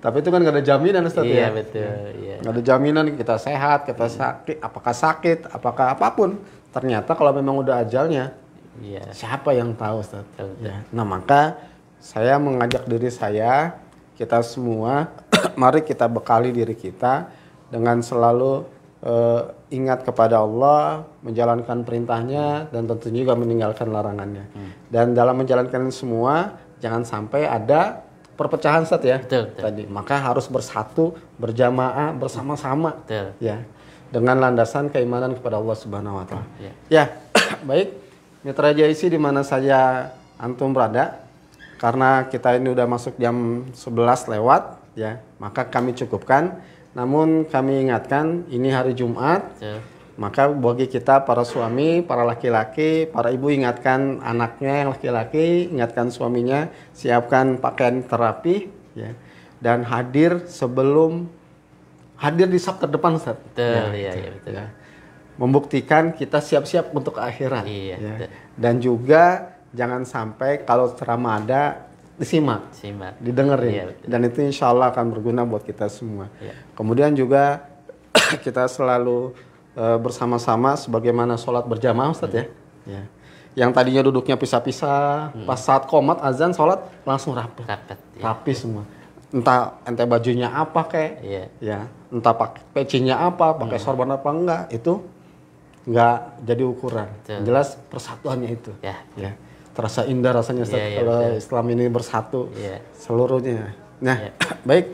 Tapi itu kan gak ada jaminan ustadz iya, ya. Iya, betul. Iya. Gak ada jaminan kita sehat, kita sakit, apakah sakit, apakah apapun ternyata kalau memang udah ajalnya ya. siapa yang tahu Ustaz ya. nah maka saya mengajak diri saya kita semua mari kita bekali diri kita dengan selalu uh, ingat kepada Allah menjalankan perintahnya dan tentunya juga meninggalkan larangannya hmm. dan dalam menjalankan semua jangan sampai ada perpecahan set ya betul, betul. tadi maka harus bersatu berjamaah bersama-sama ya dengan landasan keimanan kepada Allah Subhanahu wa taala. Ya. ya. Baik, Mitra JIC di mana saja antum berada karena kita ini udah masuk jam 11 lewat ya, maka kami cukupkan. Namun kami ingatkan ini hari Jumat. Ya. Maka bagi kita para suami, para laki-laki, para ibu ingatkan anaknya yang laki-laki, ingatkan suaminya, siapkan pakaian terapi ya dan hadir sebelum hadir di sub terdepan Ustaz. Betul, ya, iya, iya, betul. Ya. Membuktikan kita siap-siap untuk akhirat. Iya, ya. Dan juga jangan sampai kalau ceramah ada disimak, Simak. didengerin. Iya, Dan itu insya Allah akan berguna buat kita semua. Iya. Kemudian juga kita selalu uh, bersama-sama sebagaimana sholat berjamaah Ustaz hmm. ya. Iya. ya. Yang tadinya duduknya pisah-pisah, hmm. pas saat komat azan sholat langsung rapat. Rapat. Ya. Rapi semua entah ente bajunya apa kayak yeah. ya entah pakai pecinya apa pakai hmm. sorban apa enggak itu enggak jadi ukuran betul. jelas persatuannya itu yeah. ya terasa indah rasanya yeah, iya, setelah yeah, Islam ini bersatu yeah. seluruhnya nah yeah. baik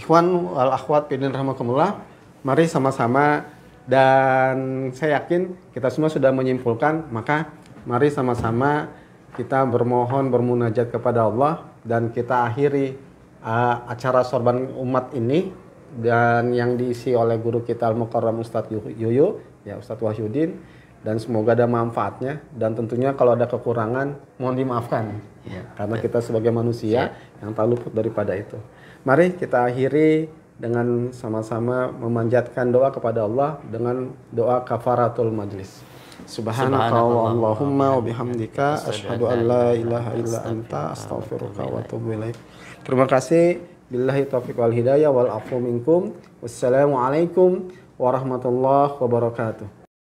Ikhwan wal akhwat pidin rahmakumullah mari sama-sama dan saya yakin kita semua sudah menyimpulkan maka mari sama-sama kita bermohon bermunajat kepada Allah dan kita akhiri uh, acara sorban umat ini dan yang diisi oleh guru kita Al-Mukarram Ustadz Yuyu, ya Ustadz Wahyudin dan semoga ada manfaatnya dan tentunya kalau ada kekurangan mohon dimaafkan ya, karena ya. kita sebagai manusia ya. yang tak luput daripada itu. Mari kita akhiri dengan sama-sama memanjatkan doa kepada Allah dengan doa kafaratul majlis. Subhanakallahumma wa bihamdika asyhadu an la ilaha illa anta astaghfiruka wa atubu ilaik. Terima kasih. Billahi taufiq wal hidayah wal afu minkum. Wassalamualaikum warahmatullahi wabarakatuh.